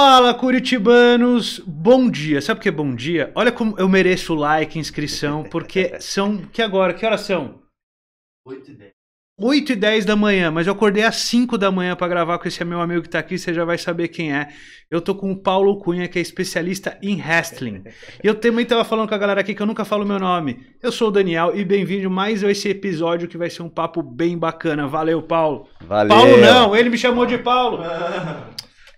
Fala, curitibanos! Bom dia! Sabe o que é bom dia? Olha como eu mereço like, inscrição, porque são... Que agora? Que horas são? 8 e 10. 8 e 10 da manhã, mas eu acordei às 5 da manhã para gravar com esse meu amigo que tá aqui, você já vai saber quem é. Eu tô com o Paulo Cunha, que é especialista em wrestling. E eu também tava falando com a galera aqui que eu nunca falo meu nome. Eu sou o Daniel e bem-vindo mais a esse episódio que vai ser um papo bem bacana. Valeu, Paulo. Valeu. Paulo não, ele me chamou de Paulo.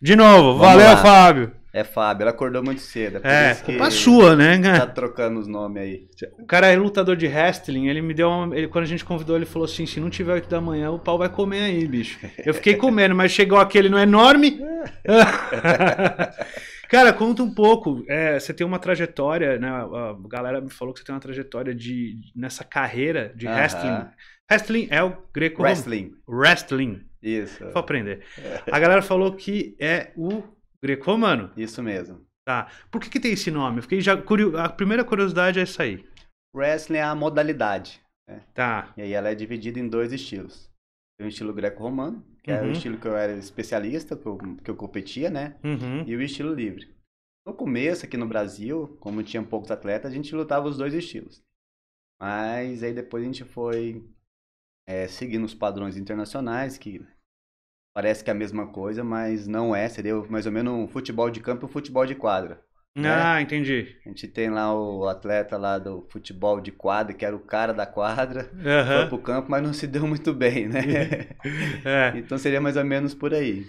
De novo, Vamos valeu, lá. Fábio. É Fábio, ela acordou muito cedo. É, é culpa sua, né? Tá trocando os nomes aí. O cara é lutador de wrestling, ele me deu uma, ele, quando a gente convidou, ele falou assim, se não tiver 8 da manhã, o pau vai comer aí, bicho. Eu fiquei comendo, mas chegou aquele não é enorme. cara, conta um pouco, é, você tem uma trajetória, né? A galera me falou que você tem uma trajetória de nessa carreira de uh -huh. wrestling. Wrestling é o greco Wrestling. Wrestling. Isso. Vou aprender. É. A galera falou que é o greco-romano. Isso mesmo. Tá. Por que, que tem esse nome? fiquei já curio... A primeira curiosidade é essa aí. Wrestling é a modalidade. Né? Tá. E aí ela é dividida em dois estilos. Tem o estilo greco-romano, que uhum. é o uhum. estilo que eu era especialista, que eu, que eu competia, né? Uhum. E o estilo livre. No começo, aqui no Brasil, como tinha poucos atletas, a gente lutava os dois estilos. Mas aí depois a gente foi é, seguindo os padrões internacionais, que parece que é a mesma coisa, mas não é. Seria mais ou menos um futebol de campo e um futebol de quadra. Né? Ah, né? entendi. A gente tem lá o atleta lá do futebol de quadra, que era o cara da quadra, uhum. foi pro campo, mas não se deu muito bem, né? é. Então seria mais ou menos por aí.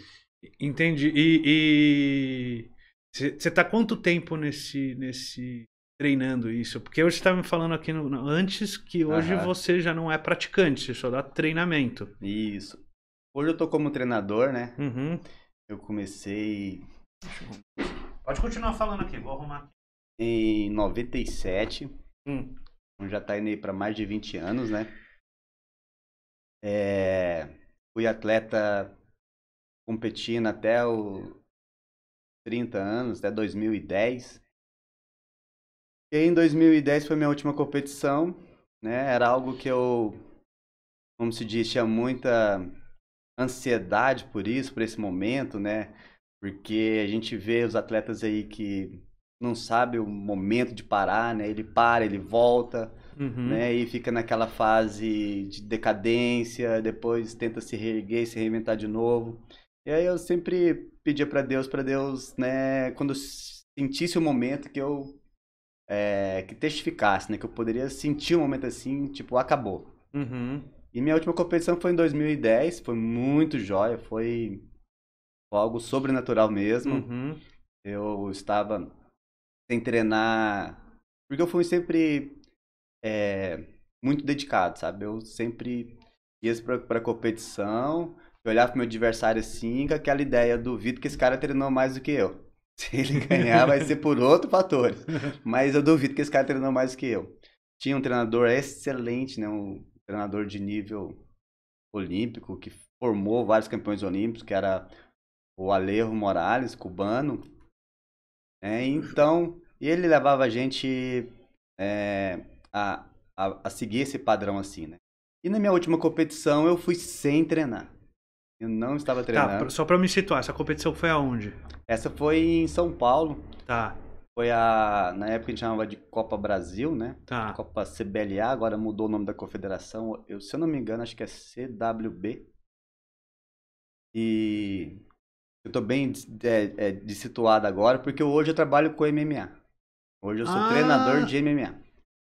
Entendi. E você está tá quanto tempo nesse nesse treinando isso? Porque hoje você estava tá me falando aqui no, antes que hoje você já não é praticante, você só dá treinamento. Isso. Hoje eu tô como treinador, né? Uhum. Eu comecei. Pode continuar falando aqui, vou arrumar. Em 97. Hum. Já tá indo aí pra mais de 20 anos, né? É... Fui atleta competindo até o 30 anos, até 2010. E aí, em 2010 foi minha última competição, né? Era algo que eu, como se diz, tinha muita ansiedade por isso, por esse momento, né? Porque a gente vê os atletas aí que não sabe o momento de parar, né? Ele para, ele volta, uhum. né? E fica naquela fase de decadência, depois tenta se reerguer, se reinventar de novo. E aí eu sempre pedia para Deus, para Deus, né? Quando eu sentisse o momento que eu é, que testificasse, né? Que eu poderia sentir um momento assim, tipo, acabou. Uhum. E minha última competição foi em 2010, foi muito jóia, foi algo sobrenatural mesmo. Uhum. Eu estava sem treinar, porque eu fui sempre é, muito dedicado, sabe? Eu sempre ia para competição, olhava para meu adversário assim, com aquela ideia, duvido que esse cara treinou mais do que eu. Se ele ganhar, vai ser por outro fator. Mas eu duvido que esse cara treinou mais que eu. Tinha um treinador excelente, né? Um treinador de nível olímpico, que formou vários campeões olímpicos, que era o Alejo Morales, cubano. É, então, ele levava a gente é, a, a, a seguir esse padrão assim, né? E na minha última competição eu fui sem treinar. Eu não estava tá, treinando. Tá, só para me situar, essa competição foi aonde? Essa foi em São Paulo. Tá. Foi a. Na época a gente chamava de Copa Brasil, né? Tá. Copa CBLA, agora mudou o nome da confederação. Eu, se eu não me engano, acho que é CWB. E eu tô bem é, é, de é, agora, porque hoje eu trabalho com MMA. Hoje eu sou ah, treinador de MMA.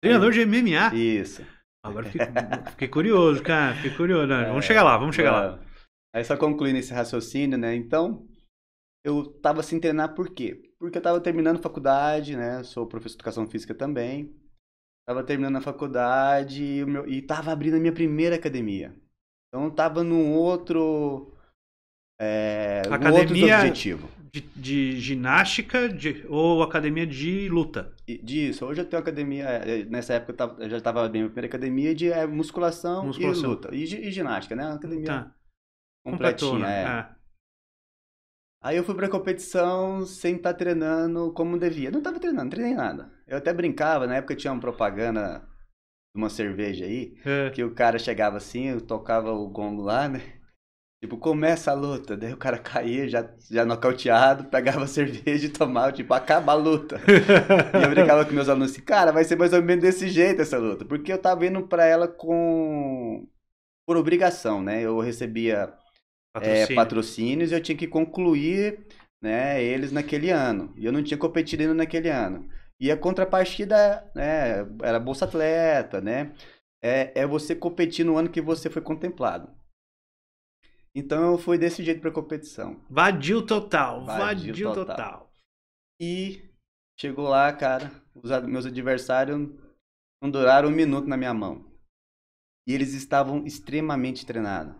Treinador de MMA? Isso. Agora fiquei, fiquei curioso, cara. Fiquei curioso. é, vamos chegar lá, vamos chegar lá. Aí só concluindo esse raciocínio, né? Então, eu tava sem treinar por quê? Porque eu tava terminando faculdade, né? Sou professor de educação física também. Tava terminando a faculdade e, meu, e tava abrindo a minha primeira academia. Então tava num outro. É, academia outro objetivo. De, de ginástica de, ou academia de luta? E, disso. Hoje eu tenho academia. É, nessa época eu, tava, eu já tava bem, a primeira academia de é, musculação, musculação, e luta. E, e, ginástica, né? Academia. Tá. Completinha, Completona, né? é. é. Aí eu fui pra competição sem estar tá treinando como devia. Não tava treinando, não treinei nada. Eu até brincava, na época tinha uma propaganda de uma cerveja aí, é. que o cara chegava assim, eu tocava o gongo lá, né? Tipo, começa a luta. Daí o cara caía, já, já nocauteado, pegava a cerveja e tomava, tipo, acaba a luta. e eu brincava com meus alunos assim, cara, vai ser mais ou menos desse jeito essa luta. Porque eu tava indo pra ela com. por obrigação, né? Eu recebia é, Patrocínio. é, patrocínios e eu tinha que concluir né, eles naquele ano. E eu não tinha competido ainda naquele ano. E a contrapartida né, era Bolsa Atleta, né? É, é você competir no ano que você foi contemplado. Então eu fui desse jeito para competição. vadiu total, vadiu total. total. E chegou lá, cara, os meus adversários não duraram um minuto na minha mão. E eles estavam extremamente treinados.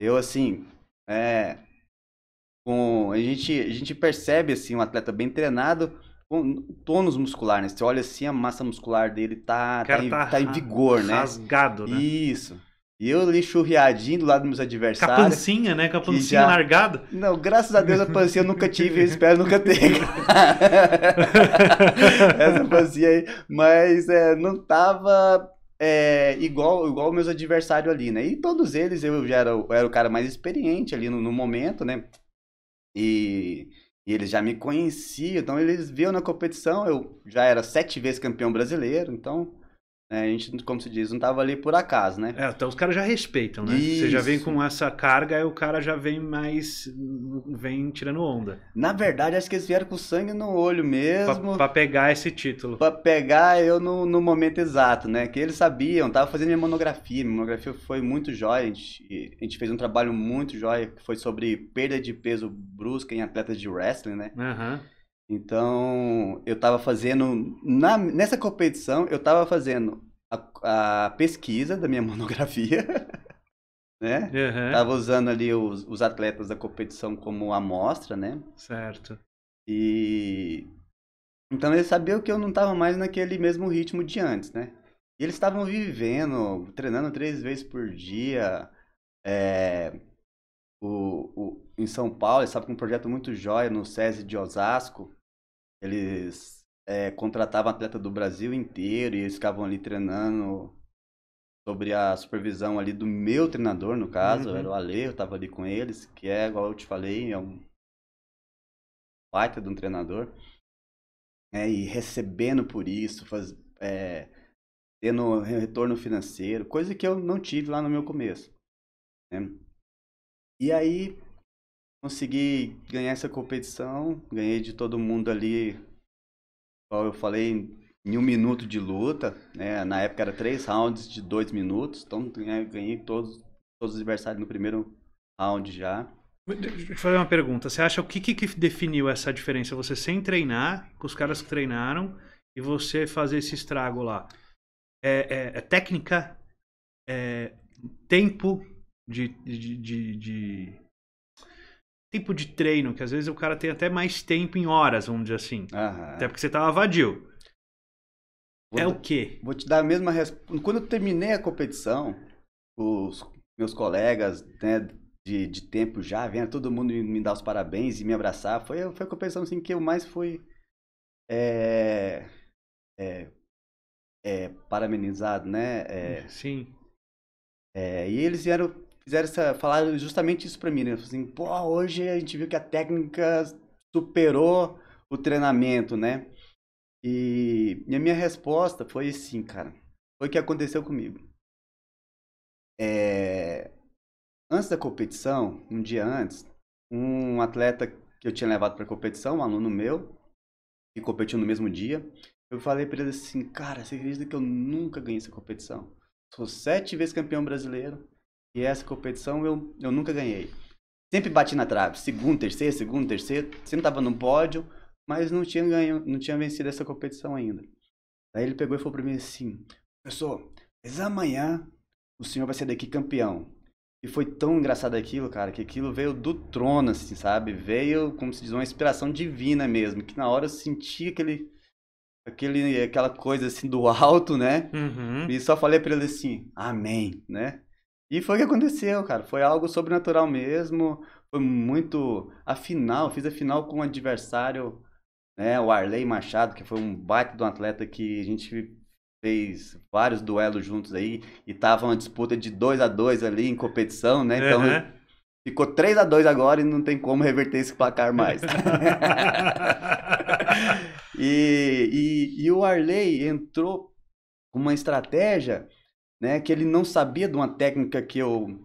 Eu, assim, é, com, a, gente, a gente percebe assim um atleta bem treinado com tônus muscular, né? Você olha assim, a massa muscular dele tá, tá, em, tá, tá em vigor, rasgado, né? Rasgado, né? Isso. E eu ali churriadinho do lado dos meus adversários. Com a pancinha, né? Com a pancinha já... largada. Não, graças a Deus a pancinha eu nunca tive eu espero nunca ter. Essa pancinha aí. Mas é, não tava é, igual igual meus adversários ali, né? E todos eles eu já era, eu era o cara mais experiente ali no, no momento, né? E, e, eles já me conheciam, então eles viam na competição, eu já era sete vezes campeão brasileiro, então né? A gente, como se diz, não estava ali por acaso, né? É, então os caras já respeitam, né? Isso. Você já vem com essa carga e o cara já vem mais. vem tirando onda. Na verdade, acho que eles vieram com sangue no olho mesmo. Para pegar esse título. Para pegar eu no, no momento exato, né? Que eles sabiam, tava fazendo minha monografia. Minha monografia foi muito jóia. A gente, a gente fez um trabalho muito jóia que foi sobre perda de peso brusca em atletas de wrestling, né? Aham. Uhum. Então, eu estava fazendo, na, nessa competição, eu estava fazendo a, a, pesquisa da minha monografia, né? Uhum. Tava usando ali os, os atletas da competição como amostra, né? Certo. E então eles sabiam que eu não estava mais naquele mesmo ritmo de antes, né? E eles estavam vivendo, treinando três vezes por dia. É, o, o, em São Paulo, eles estavam com um projeto muito jóia no SESI de Osasco. Eles é, contratavam atleta do Brasil inteiro e eles ficavam ali treinando sobre a supervisão ali do meu treinador, no caso, uhum. era o Ale, eu tava ali com eles, que é, igual eu te falei, é um baita de um treinador. É, e recebendo por isso, faz, é, tendo retorno financeiro, coisa que eu não tive lá no meu começo. Né? E aí consegui ganhar essa competição, ganhei de todo mundo ali, igual eu falei, em um minuto de luta, né? Na época era três rounds de dois minutos, então né, ganhei todos, todos os adversários no primeiro round já. Deixa eu fazer uma pergunta. Você acha o que, que definiu essa diferença? Você sem treinar, com os caras que treinaram, e você fazer esse estrago lá? É, é, é técnica? É tempo de, de, de tipo de treino, que às vezes o cara tem até mais tempo em horas, vamos dizer assim. Aham. Até porque você tava tá vadio. Vou é o quê? Vou te dar a mesma resposta. Quando eu terminei a competição, os meus colegas né, de, de tempo já vieram todo mundo me dar os parabéns e me abraçar. Foi, foi a competição assim, que eu mais fui é, é, é, parabenizado, né? É, Sim. É, e eles vieram fizeram essa, falaram justamente isso para mim, né? Assim, pô, hoje a gente viu que a técnica superou o treinamento, né? E, e a minha resposta foi sim, cara. Foi o que aconteceu comigo. É, antes da competição, um dia antes, um atleta que eu tinha levado para competição, um aluno meu, que competiu no mesmo dia, eu falei para ele assim, cara, você acredita que eu nunca ganhei essa competição? Sou sete vezes campeão brasileiro, e essa competição eu, eu nunca ganhei. Sempre bati na trave. Segundo, terceiro, segundo, terceiro. Sempre tava no pódio, mas não tinha ganho, não tinha vencido essa competição ainda. Aí ele pegou e falou pra mim assim: Professor, mas amanhã o senhor vai ser daqui campeão. E foi tão engraçado aquilo, cara, que aquilo veio do trono, assim, sabe? Veio, como se diz, uma inspiração divina mesmo. Que na hora eu senti aquele, aquele, aquela coisa assim do alto, né? Uhum. E só falei pra ele assim, amém, né? E foi o que aconteceu, cara. Foi algo sobrenatural mesmo. Foi muito. A final, fiz a final com um adversário, né? O Arley Machado, que foi um baita de um atleta que a gente fez vários duelos juntos aí. E tava uma disputa de 2 a 2 ali em competição, né? Então. Uhum. Ficou 3 a 2 agora e não tem como reverter esse placar mais. e, e, e o Arley entrou com uma estratégia né? Que ele não sabia de uma técnica que eu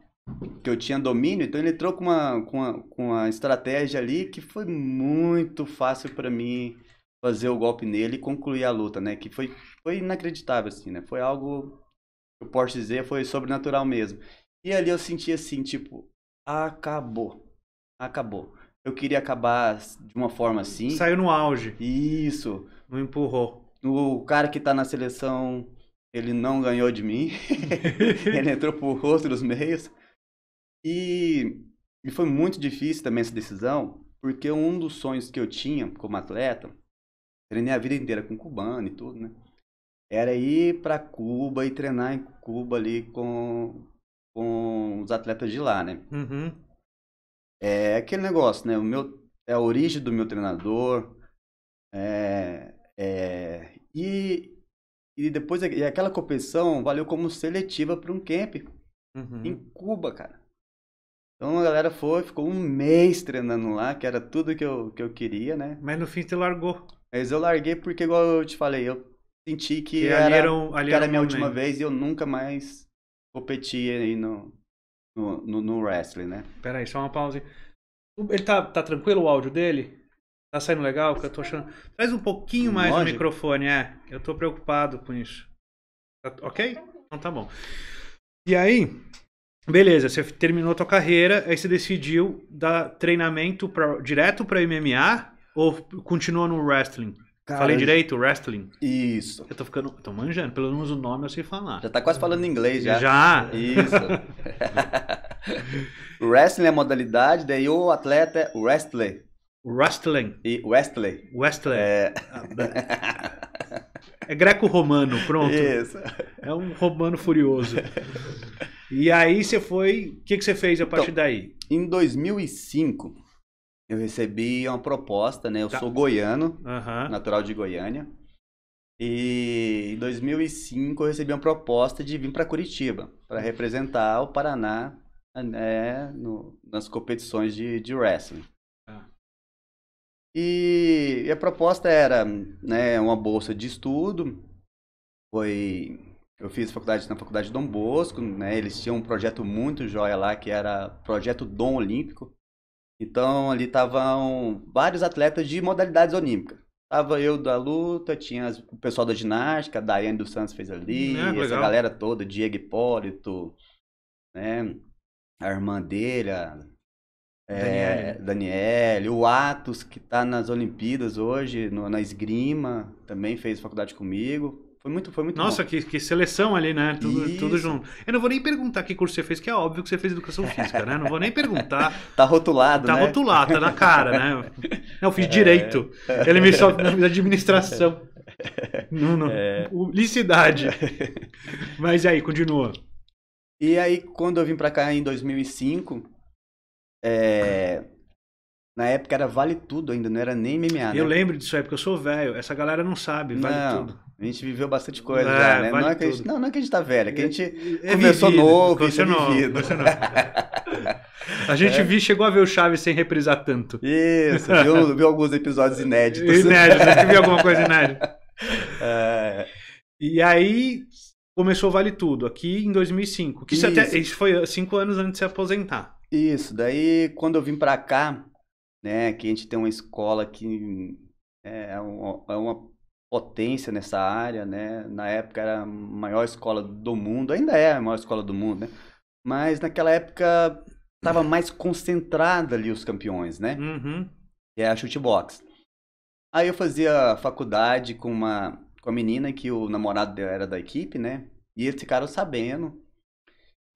que eu tinha domínio, então ele entrou com uma, com uma, com uma estratégia ali que foi muito fácil para mim fazer o golpe nele e concluir a luta, né? Que foi, foi inacreditável, assim, né? Foi algo, eu posso dizer, foi sobrenatural mesmo. E ali eu senti assim, tipo, acabou, acabou. Eu queria acabar de uma forma assim. Saiu no auge. Isso. Não empurrou. O cara que tá na seleção ele não ganhou de mim. ele entrou por outros meios. E, e foi muito difícil também essa decisão, porque um dos sonhos que eu tinha como atleta, treinei a vida inteira com cubano e tudo, né? Era ir para Cuba e treinar em Cuba ali com, com os atletas de lá, né? Uhum. É aquele negócio, né? O meu, é a origem do meu treinador. É, é, e e depois, e aquela competição valeu como seletiva para um camp uhum. em Cuba, cara. Então a galera foi, ficou um mês treinando lá, que era tudo que eu, que eu queria, né? Mas no fim você largou. Mas eu larguei porque, igual eu te falei, eu senti que, que era, era, um, que era, minha última vez e eu nunca mais competia aí no, no, no, no wrestling, né? Peraí, só uma pausa. Ele tá, tá tranquilo o áudio dele? Tá saindo legal? Que eu tô achando. Traz um pouquinho mais Lógico. microfone, é. Eu tô preocupado com isso. Tá... ok? Então tá bom. E aí, beleza, você terminou a tua carreira, aí você decidiu dar treinamento pra, direto pra MMA ou continua no wrestling? Cara, Falei direito, wrestling? Isso. Eu tô ficando. tô manjando, pelo menos o nome eu sei falar. Já tá quase falando inglês já. Já! Isso. wrestling é modalidade, daí o atleta é wrestler. Wrestling. E Wesley. Wesley. É, é greco-romano, pronto. Isso. É um romano furioso. E aí você foi. O que, que você fez a então, partir daí? Em 2005, eu recebi uma proposta, né? Eu tá. sou goiano, uhum. natural de Goiânia. E em 2005 eu recebi uma proposta de vir para Curitiba para representar o Paraná né, no, nas competições de, de wrestling. E a proposta era né, uma bolsa de estudo. Foi, eu fiz faculdade na faculdade Dom Bosco, né? Eles tinham um projeto muito jóia lá que era projeto Dom Olímpico. Então ali estavam vários atletas de modalidades olímpicas. Tava eu da luta, tinha o pessoal da ginástica, a Daiane dos Santos fez ali, hum, é, essa legal. galera toda, Diego Hipólito, né? A irmã dele, a é, né? Daniele. o Atos, que está nas Olimpíadas hoje, no, na esgrima, também fez faculdade comigo. Foi muito, foi muito Nossa, que, que, seleção ali, né? Tudo, tudo junto. Eu não vou nem perguntar que curso você fez, que é óbvio que você fez educação física, né? Não vou nem perguntar. tá rotulado, tá né? Tá rotulado, tá na cara, né? Não, eu fiz é. direito. Ele me só fez administração. Não, não. É. Publicidade. Mas aí, continua. E aí, quando eu vim para cá em 2005 é, na época era Vale Tudo ainda, não era nem MMA. Eu né? lembro disso aí, porque eu sou velho. Essa galera não sabe, Vale não, Tudo. A gente viveu bastante coisa é, né? Vale não, é que a gente, não, não é que a gente tá velho, é que a é, gente é, começou vivido, novo, é começou novo, começou é. A gente é. vi, chegou a ver o Chaves sem reprisar tanto. Isso, viu, viu alguns episódios inéditos. Inéditos, acho né? que viu alguma coisa inédita. É. E aí começou Vale Tudo, aqui em 2005. Que isso, isso. Até, isso foi cinco anos antes de se aposentar. Isso, daí quando eu vim para cá, né, que a gente tem uma escola que é, é uma, é uma potência nessa área, né? Na época era a maior escola do mundo, ainda é a maior escola do mundo, né? Mas naquela época tava mais concentrada ali os campeões, né? Uhum. Que é a shootbox. Aí eu fazia faculdade com uma, com uma menina que o namorado dela era da equipe, né? E eles ficaram sabendo.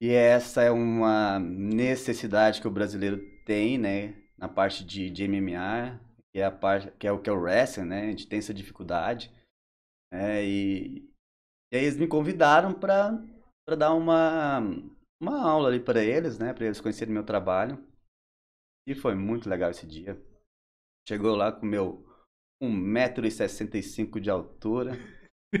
E essa é uma necessidade que o brasileiro tem, né? Na parte de, de MMA, que é, a parte, que é o que é o wrestling, né? A gente tem essa dificuldade. Né? E, e aí eles me convidaram para dar uma, uma aula ali para eles, né? Para eles conhecerem meu trabalho. E foi muito legal esse dia. Chegou lá com meu 1,65m de altura.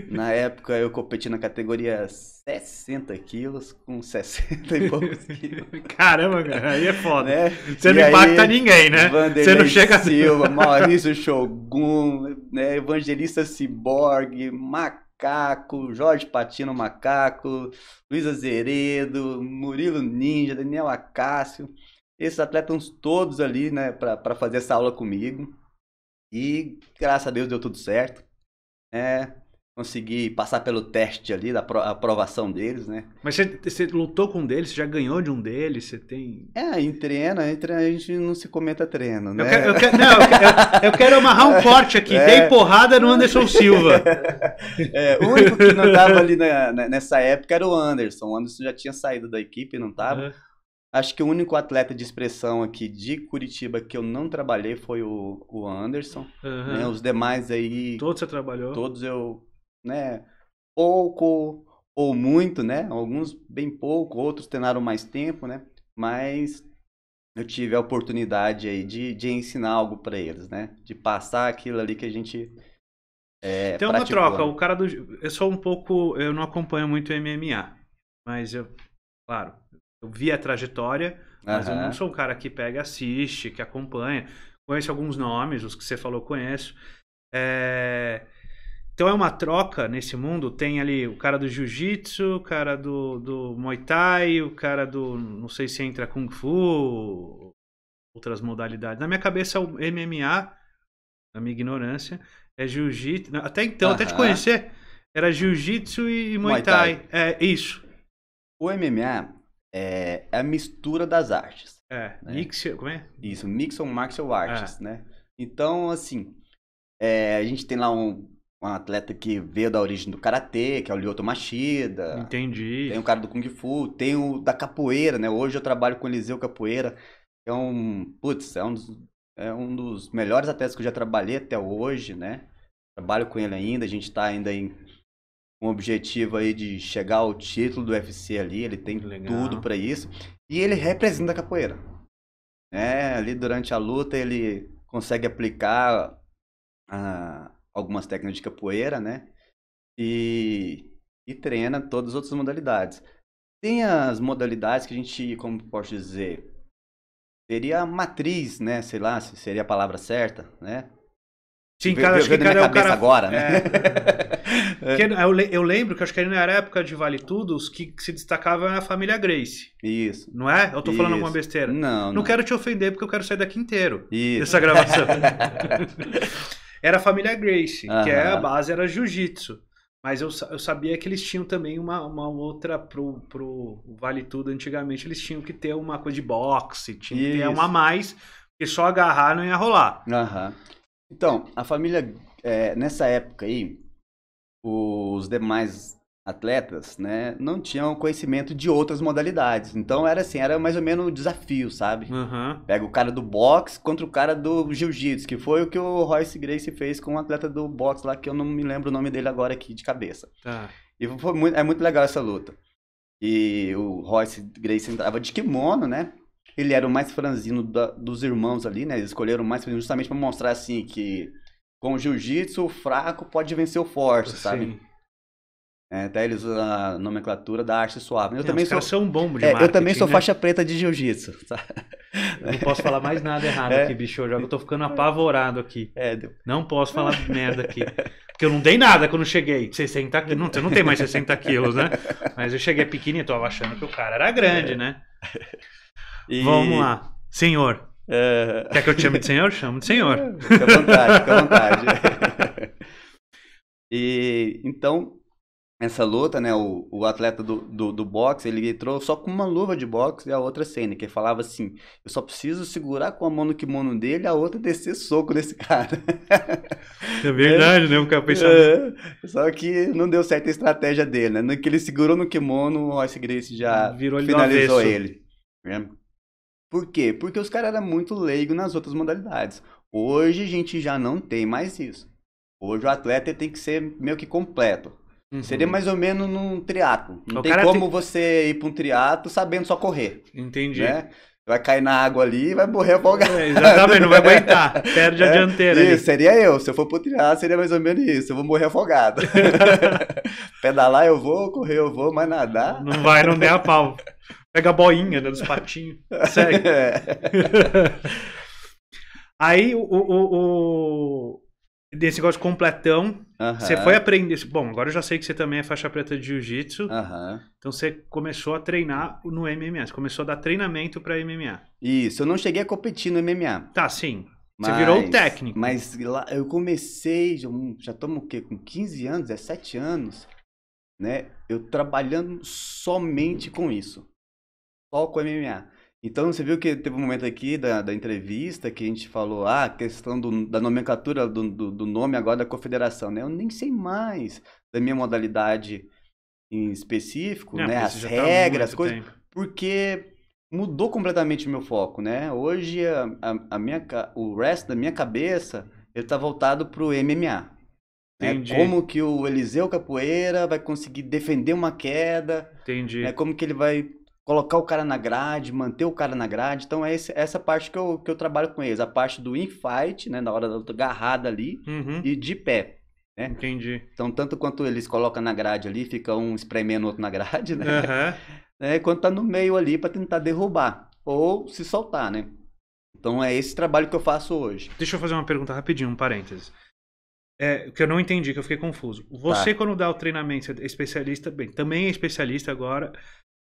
Na época eu competi na categoria 60 quilos com 60 e poucos quilos. Caramba, cara, aí é foda. Né? Você e não impacta aí, ninguém, né? Vanderlei Você não chega Silva, Maurício Shogun, né? Evangelista Ciborgue, Macaco, Jorge Patino Macaco, Luiz Azeredo, Murilo Ninja, Daniel Acácio. Esses atletas todos ali, né, para fazer essa aula comigo. E graças a Deus deu tudo certo. É, conseguir passar pelo teste ali, da aprovação deles, né? Mas você, lutou com um deles, você já ganhou de um deles, você tem... É, em treino, em treino a gente não se comenta treino, né? Eu quero, eu quero não, eu quero, eu quero, amarrar um corte aqui, é. dei porrada no Anderson Silva. É, o único que não tava ali na, nessa época era o Anderson, o Anderson já tinha saído da equipe, não tava... Uhum. Acho que o único atleta de expressão aqui de Curitiba que eu não trabalhei foi o, o Anderson. Uhum. Né? Os demais aí. Todos você trabalhou? Todos eu né, pouco ou muito, né? Alguns bem pouco, outros treinaram mais tempo, né? Mas eu tive a oportunidade aí de, de ensinar algo para eles, né? De passar aquilo ali que a gente é, Tem uma praticou. troca, né. o cara do eu sou um pouco, eu não acompanho muito MMA, mas eu, claro, eu vi a trajetória, mas eu não sou um cara que pega, assiste, que acompanha. Conheço alguns nomes, os que você falou conheço. É, então é uma troca nesse mundo. Tem ali o cara do jiu-jitsu, o cara do, do muay thai, o cara do. Não sei se entra kung fu, outras modalidades. Na minha cabeça, o MMA, na minha ignorância, é jiu-jitsu. Até então, uh -huh. até te conhecer, era jiu-jitsu e, muay, thai. muay, thai. É isso. O MMA é, é a mistura das artes. É, né? mix, como é? Isso, mix ou martial arts, é. né? Então, assim, é, a gente tem lá um um atleta que veio da origem do karatê, que é o Lyoto Machida. Entendi. Tem o cara do Kung Fu, tem o da capoeira, né? Hoje eu trabalho com o Eliseu Capoeira, que é um. Putz, é um dos, é um dos melhores atletas que eu já trabalhei até hoje, né? Trabalho com ele ainda, a gente está ainda em um objetivo aí de chegar ao título do UFC ali, ele tem Legal. tudo para isso. E ele representa a capoeira. É, ali durante a luta ele consegue aplicar a, algumas técnicas de capoeira, né? E, e treina todas as outras modalidades. Tem as modalidades que a gente, como posso dizer, seria matriz, né? Sei lá se seria a palavra certa, né? Sim, cara, acho que cara é o cara... agora, né? É. eu, lembro que acho que na época de Vale Tudo, os que se destacavam era a família Grace. Isso. Não é? Eu tô falando Isso. alguma besteira. Não, não. Não quero te ofender porque eu quero sair daqui inteiro. Isso. Dessa gravação. Era a família Grace, uhum. que é, a base era jiu-jitsu. Mas eu, eu sabia que eles tinham também uma, uma outra pro, pro Vale Tudo antigamente, eles tinham que ter uma coisa de boxe, tinha que ter uma a mais, porque só agarrar não ia rolar. Uhum. Então, a família, é, nessa época aí, os demais atletas, né, não tinham conhecimento de outras modalidades. Então era assim, era mais ou menos um desafio, sabe? Uhum. Pega o cara do boxe contra o cara do jiu-jitsu, que foi o que o Royce Grace fez com um atleta do boxe lá, que eu não me lembro o nome dele agora aqui de cabeça. Tá. E foi muito, é muito legal essa luta. E o Royce Grace entrava de kimono, né? Ele era o mais franzino da, dos irmãos ali, né? Eles escolheram o mais franzino justamente para mostrar assim que com o jiu-jitsu o fraco pode vencer o forte, Sim. sabe? É, até eles usam a nomenclatura da arte suave. Eu é, também sou são bombo de é, Eu também sou né? faixa preta de jiu-jitsu. Não posso falar mais nada errado é. aqui, bicho. Eu tô ficando apavorado aqui. É, não posso falar merda aqui. Porque eu não dei nada quando cheguei. 60 quilos. Não, você não tem mais 60 quilos, né? Mas eu cheguei pequenininho, tava achando que o cara era grande, é. né? E... Vamos lá. Senhor. É. Quer que eu te chame de senhor? Chamo de senhor. Fica à vontade, fica à vontade. e, então, essa luta, né? O, o atleta do, do, do, boxe, ele entrou só com uma luva de boxe e a outra cena, que falava assim: eu só preciso segurar com a mão no kimono dele, a outra descer soco desse cara. É verdade, é, né? O cara pensava... é, Só que não deu certo a estratégia dele, né? No que ele segurou no kimono, o Royce Grace já Virou finalizou ele. Né. Por quê? Porque os caras eram muito leigos nas outras modalidades. Hoje a gente já não tem mais isso. Hoje o atleta tem que ser meio que completo Uhum. Seria mais ou menos num triatlo. Não o tem como tem... você ir para um triatlo sabendo só correr. Entendi. Né? Vai cair na água ali e vai morrer afogado. É, exatamente, não vai aguentar. Perde é, a dianteira. Isso, ali. seria eu. Se eu for pro triatlo, seria mais ou menos isso. Eu vou morrer afogado. Pedalar eu vou, correr eu vou, mas nadar... Não vai, não der a pau. Pega a boinha né, dos patinhos. Segue. É. Aí o, o, o desse negócio completão. Você foi aprender. Bom, agora eu já sei que você também é faixa preta de jiu-jitsu. Então você começou a treinar no MMA. Você começou a dar treinamento para MMA. Isso, eu não cheguei a competir no MMA. Tá, sim. Mas, você virou técnico. Mas lá, eu comecei, já, hum, já tomo o quê? Com 15 anos, 17 anos, né? Eu trabalhando somente com isso. Só com MMA. Então, você viu que teve um momento aqui da, da entrevista que a gente falou, ah, a questão do, da nomenclatura do, do, do, nome agora da confederação, né? Eu nem sei mais da minha modalidade em específico, é, né? As tá regras, tá as coisas. Porque mudou completamente o meu foco, né? Hoje, a, a, minha, o resto da minha cabeça, ele tá voltado pro MMA. Né? Como que o Eliseu Capoeira vai conseguir defender uma queda. Entendi. Né? Como que ele vai colocar o cara na grade, manter o cara na grade. Então é esse, essa parte que eu, que eu trabalho com eles, a parte do infight, né, na hora da luta agarrada ali uhum. e de pé. Né? Entendi. Então, tanto quanto eles colocam na grade ali, fica um espremendo o outro na grade, né? Uhum. É, quando tá no meio ali para tentar derrubar ou se soltar, né? Então é esse trabalho que eu faço hoje. Deixa eu fazer uma pergunta rapidinho, um parênteses. É, que eu não entendi, que eu fiquei confuso. Você, tá. quando dá o treinamento, você é especialista, bem, também é especialista agora,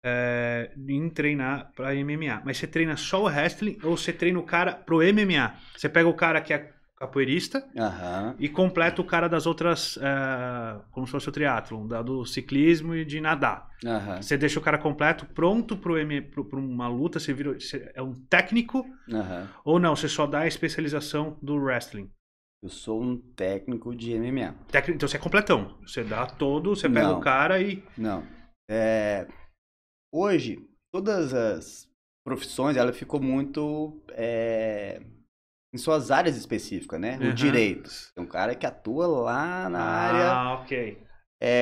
é, em treinar para MMA. Mas você treina só o wrestling ou você treina o cara pro MMA? Você pega o cara que é capoeirista uhum. e completa o cara das outras, é, como se fosse o triatlon, da, do ciclismo e de nadar. Uhum. Você deixa o cara completo, pronto pro uma luta, você vira você é um técnico uhum. ou não? Você só dá a especialização do wrestling? Eu sou um técnico de MMA. Técnico, então você é completão. Você dá todo, você pega não. o cara e. Não. É, hoje, todas as profissões, ela ficou muito é, em suas áreas específicas, né? Uhum. O direito. tem um cara que atua lá na ah, área eh,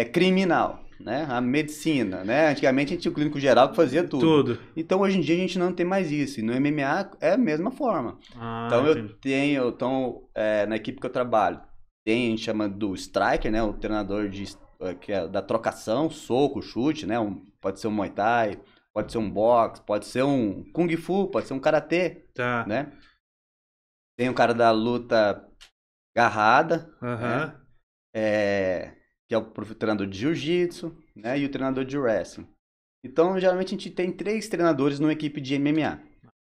é, criminal, né? A medicina, né? Antigamente a gente tinha o clínico geral que fazia tudo. Tudo. Então hoje em dia a gente não tem mais isso. E no MMA é a mesma forma. Ah, então entendi. eu tenho, então, é, na equipe que eu trabalho, tem, a gente chama do striker, né? O treinador de, que é da trocação, soco, chute, né? Um pode ser um Muay Thai, pode ser um box, pode ser um Kung Fu, pode ser um Karatê, tá. né? Tem o um cara da luta garrada, uhum. né? é, que é o treinador de Jiu-Jitsu, né? E o treinador de Wrestling. Então, geralmente a gente tem três treinadores numa equipe de MMA.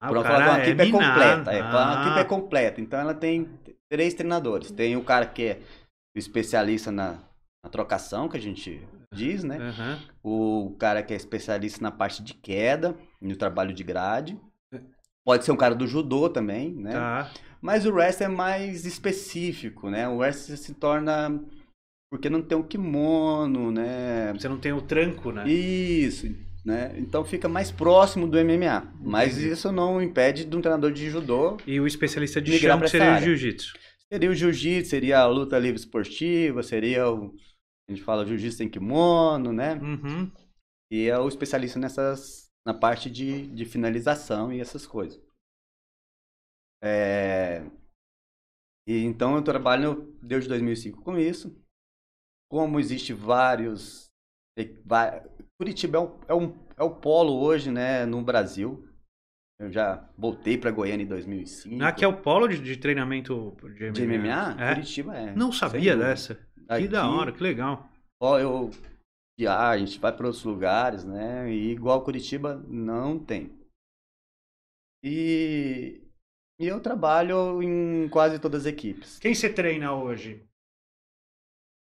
Ah, Por falar que uma é equipe é completa. É, equipe é ah. completa. Então, ela tem três treinadores. Tem o cara que é especialista na, na trocação, que a gente diz, né? Uhum. O cara que é especialista na parte de queda, no trabalho de grade. É. Pode ser um cara do judô também, né? Tá. Mas o wrestling é mais específico, né? O wrestling se torna porque não tem o kimono, né? Você não tem o tranco, né? Isso, né? Então fica mais próximo do MMA. Entendi. Mas isso não impede de um treinador de judô e o especialista de chão seria o jiu-jitsu. Seria o jiu-jitsu, seria a luta livre esportiva, seria o a gente fala jiu-jitsu sem kimono, né? Uhum. E é o especialista nessas na parte de, de finalização e essas coisas. É... E, então eu trabalho desde 2005 com isso. Como existe vários... Curitiba é, um, é, um, é o polo hoje, né, no Brasil. Eu já voltei para Goiânia em 2005. Ah, que é o polo de, de treinamento de MMA? De MMA? É? Curitiba é. Não sabia dessa. Aqui, que da hora, que legal. Ó, eu ah, a gente vai para outros lugares, né? E igual Curitiba não tem. E, e eu trabalho em quase todas as equipes. Quem você treina hoje?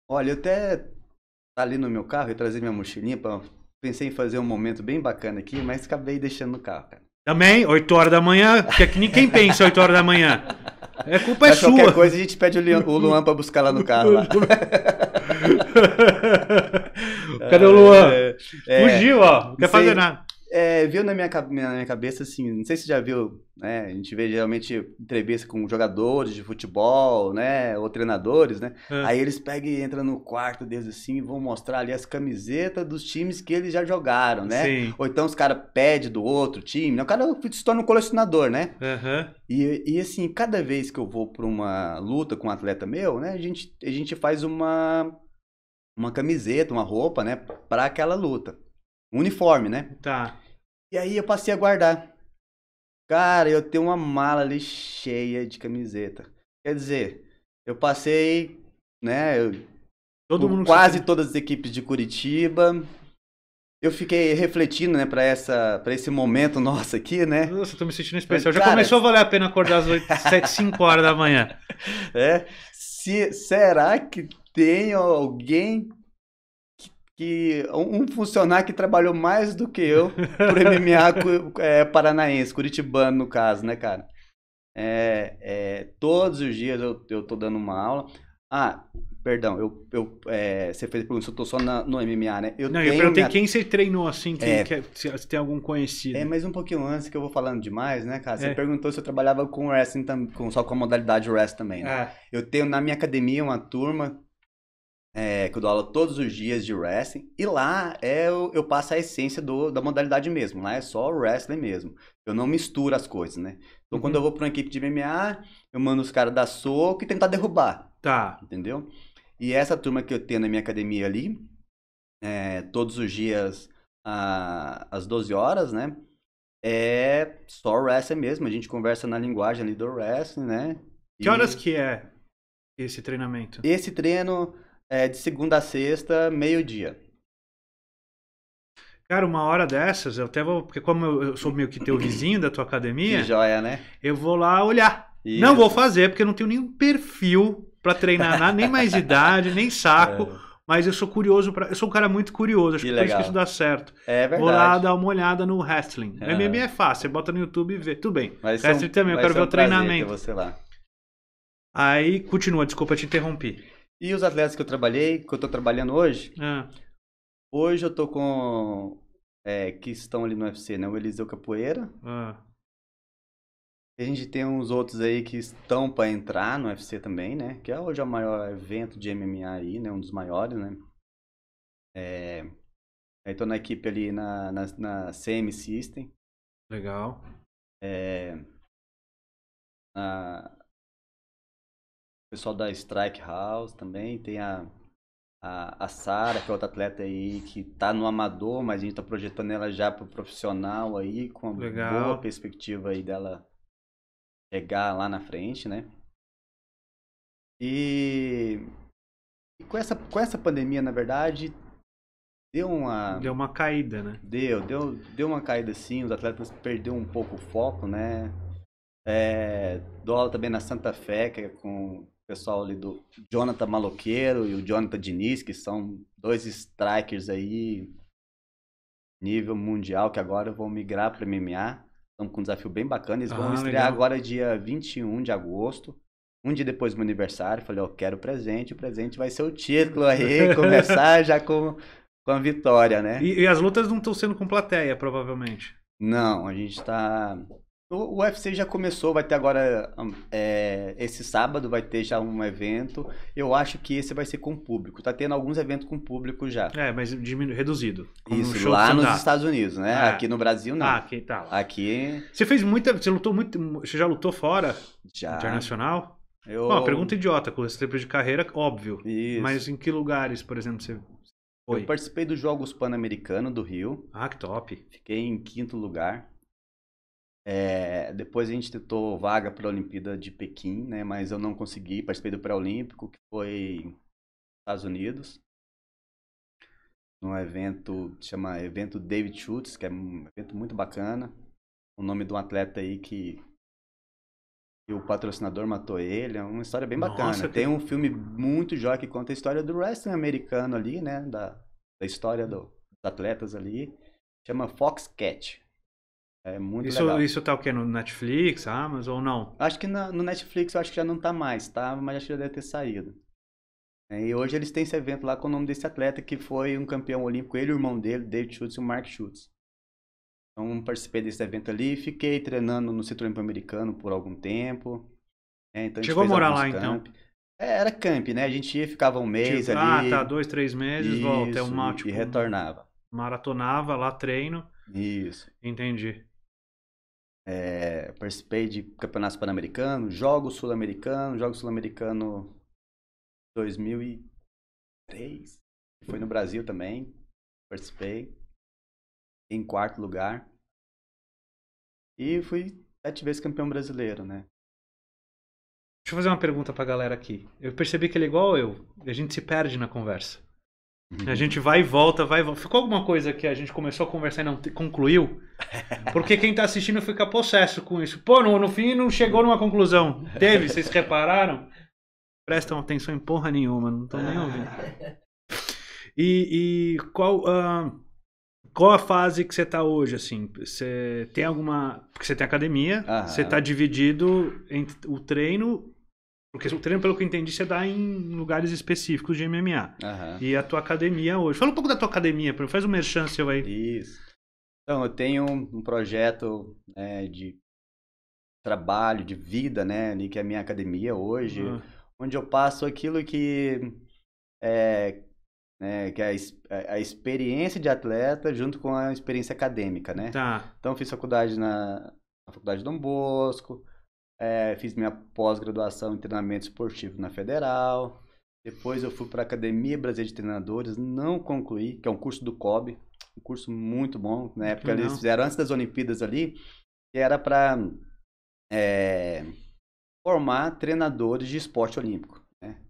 Olha, eu até tá ali no meu carro e trazer minha mochilinha para pensei em fazer um momento bem bacana aqui, mas acabei deixando no carro, cara. Também, 8 horas da manhã, que ninguém pensa 8 horas da manhã. É culpa é Mas é sua. Qualquer coisa a gente pede o, Leon, o Luan para buscar lá no carro. Lá. Cadê o Luan? É, é, Fugiu, ó. Não quer sei, fazer nada é, viu na minha, na minha cabeça, assim, não sei se já viu, né? A gente vê geralmente entrevista com jogadores de futebol, né? Ou treinadores, né? É. Aí eles pegam e entram no quarto deles assim e vão mostrar ali as camisetas dos times que eles já jogaram, né? Sim. Ou então os caras pedem do outro time, né? O cara se torna um colecionador, né? Uhum. E, e assim, cada vez que eu vou para uma luta com um atleta meu, né? A gente, a gente faz uma, uma camiseta, uma roupa, né? Para aquela luta. Uniforme, né? Tá. E aí eu passei a guardar. Cara, eu tenho uma mala ali cheia de camiseta. Quer dizer, eu passei, né, eu, Todo mundo quase sabe. todas as equipes de Curitiba. Eu fiquei refletindo, né, para essa, para esse momento nosso aqui, né? Nossa, tô me sentindo especial. Já começou a valer a pena acordar às 8, 7, 5 horas da manhã. É. Se, será que tem alguém que um funcionário que trabalhou mais do que eu pro MMA é, paranaense, curitibano no caso, né, cara? É, é, todos os dias eu, eu tô dando uma aula. Ah, perdão, eu, eu, é, você fez a pergunta, eu tô só na, no MMA, né? Eu não, tenho eu perguntei minha... quem você treinou, assim, quem é, quer, é, se, tem algum conhecido. É, mas um pouquinho antes que eu vou falando demais, né, cara? Você é. perguntou se eu trabalhava com wrestling, com, só com a modalidade wrestling também, né? É. Eu tenho na minha academia uma turma é, que eu dou aula todos os dias de wrestling. E lá é, eu, eu passo a essência do, da modalidade mesmo. Lá é só wrestling mesmo. Eu não misturo as coisas, né? Então, uhum. quando eu uhum. vou pra uma equipe de MMA, eu mando os caras dar soco e tentar derrubar. Tá. Entendeu? E essa turma que eu tenho na minha academia ali, é, todos os dias a, às 12 horas, né? É só wrestling mesmo. A gente conversa na linguagem ali do wrestling, né? E... Que horas que é esse treinamento? Esse treino é, de segunda a sexta, meio-dia. Cara, uma hora dessas, eu até vou. Porque, como eu sou meio que teu vizinho da tua academia. Que joia, né? Eu vou lá olhar. Isso. Não vou fazer, porque eu não tenho nenhum perfil para treinar nada, nem mais idade, nem saco. É. Mas eu sou curioso, pra, eu sou um cara muito curioso, acho que, que por isso que isso dá certo. É verdade. Vou lá dar uma olhada no wrestling. É. MMA é fácil, você bota no YouTube e vê. Tudo bem. Mas wrestling um, também, eu quero ver um o treinamento. Você lá. Aí, continua, desculpa, te interromper. E os atletas que eu trabalhei, que eu estou trabalhando hoje, é. hoje eu estou com. É, que estão ali no UFC, né? O Eliseu Capoeira. Ah. A gente tem uns outros aí que estão para entrar no UFC também, né? Que é hoje é o maior evento de MMA aí, né? Um dos maiores, né? É... Aí tô na equipe ali na, na, na CM System. Legal. É... Na, pessoal da Strike House também, tem a, a, a Sara, que é outra atleta aí, que tá no amador, mas a gente tá projetando ela já pro profissional aí, com uma Legal. boa perspectiva aí dela chegar lá na frente, né? E, e com, essa, com essa pandemia, na verdade, deu uma deu uma caída, né? Deu, deu, deu uma caída sim. Os atletas perderam um pouco o foco, né? É, dólar também na Santa Fé, que é com pessoal ali do Jonathan Maloqueiro e o Jonathan Diniz, que são dois strikers aí nível mundial, que agora vão migrar para MMA. Estamos com um desafio bem bacana. Eles vão ah, estrear legal. agora dia 21 de agosto. Um dia depois do meu aniversário, falei, ó, oh, quero presente, o presente vai ser o título aí, começar já com, com a vitória, né? E, e as lutas não estão sendo com plateia, provavelmente. Não, a gente está o UFC já começou, vai ter agora hum, é, esse sábado vai ter já um evento. Eu acho que esse vai ser com público. Tá tendo alguns eventos com público já. É, mas diminu... reduzido. Isso um lá nos Estados Unidos, né? É. Aqui no Brasil não. Ah, aqui tá. Aqui. Você fez muita, você lutou muito, você já lutou fora? Já. Internacional? Eu... Bom, pergunta idiota, com esse tempo de carreira, óbvio. Isso. Mas em que lugares, por exemplo, você foi? Eu participei dos Jogos Pan-Americanos do Rio. Ah, que top. Fiquei em quinto lugar. É, depois a gente tentou vaga para a Olimpíada de Pequim, né? Mas eu não consegui, participei do pré-olímpico, que foi nos Estados Unidos. Num evento, chama evento David Schultz, que é um evento muito bacana. O nome de um atleta aí que, que o patrocinador matou ele, é uma história bem bacana. Nossa, Tem um filme muito jóia que conta a história do wrestling americano ali, né? Da, da história do, dos atletas ali. Chama Foxcat. É muito isso, legal. Isso tá o quê? No Netflix, Amazon ou não? Acho que na, no Netflix eu acho que já não tá mais, tá? Mas acho que já deve ter saído. É, e hoje eles têm esse evento lá com o nome desse atleta que foi um campeão olímpico, ele e o irmão dele, David Schultz e o Mark Schultz. Então participei desse evento ali, fiquei treinando no Olímpico americano por algum tempo. É, então, Chegou a, a morar lá então? camp. então? É, era camp, né? A gente ia, ficava um mês tipo, ali. Ah, tá, dois, três meses, isso, volta, é um mal, tipo, E retornava. Maratonava lá, treino. Isso. Entendi. É, participei de campeonatos pan-americanos, jogos sul-americanos, jogos sul-americano 2003. Foi no Brasil também, participei em quarto lugar. E fui sete vezes campeão brasileiro, né? Deixa eu fazer uma pergunta pra galera aqui. Eu percebi que ele é igual eu, a gente se perde na conversa. Uhum. A gente vai e volta, vai e volta. Ficou alguma coisa que a gente começou a conversar e não concluiu? Porque quem tá assistindo fica possesso com isso. Pô, no, no fim não chegou numa conclusão. Teve, vocês repararam? Prestam atenção em porra nenhuma, não estão nem ouvindo. E, e qual, uh, qual a fase que você tá hoje, assim? Você tem alguma... Porque você tem academia, Aham. você tá dividido entre o treino porque o treino, pelo que eu entendi, você dá em lugares específicos de MMA. Uhum. E a tua academia hoje. Fala um pouco da tua academia, faz uma merchan seu aí. Isso. Então, eu tenho um projeto né, de trabalho, de vida, né? que é a minha academia hoje. Uhum. Onde eu passo aquilo que é, né, que é, é a, experiência de atleta junto com a experiência acadêmica, né? Tá. Então, fiz faculdade na, na Faculdade Dom Bosco, é, fiz minha pós-graduação em treinamento esportivo na Federal. Depois eu fui para a Academia Brasileira de Treinadores, não concluí, que é um curso do COB, um curso muito bom. Na época não. eles fizeram antes das Olimpíadas ali, que era para é, formar treinadores de esporte olímpico. Né?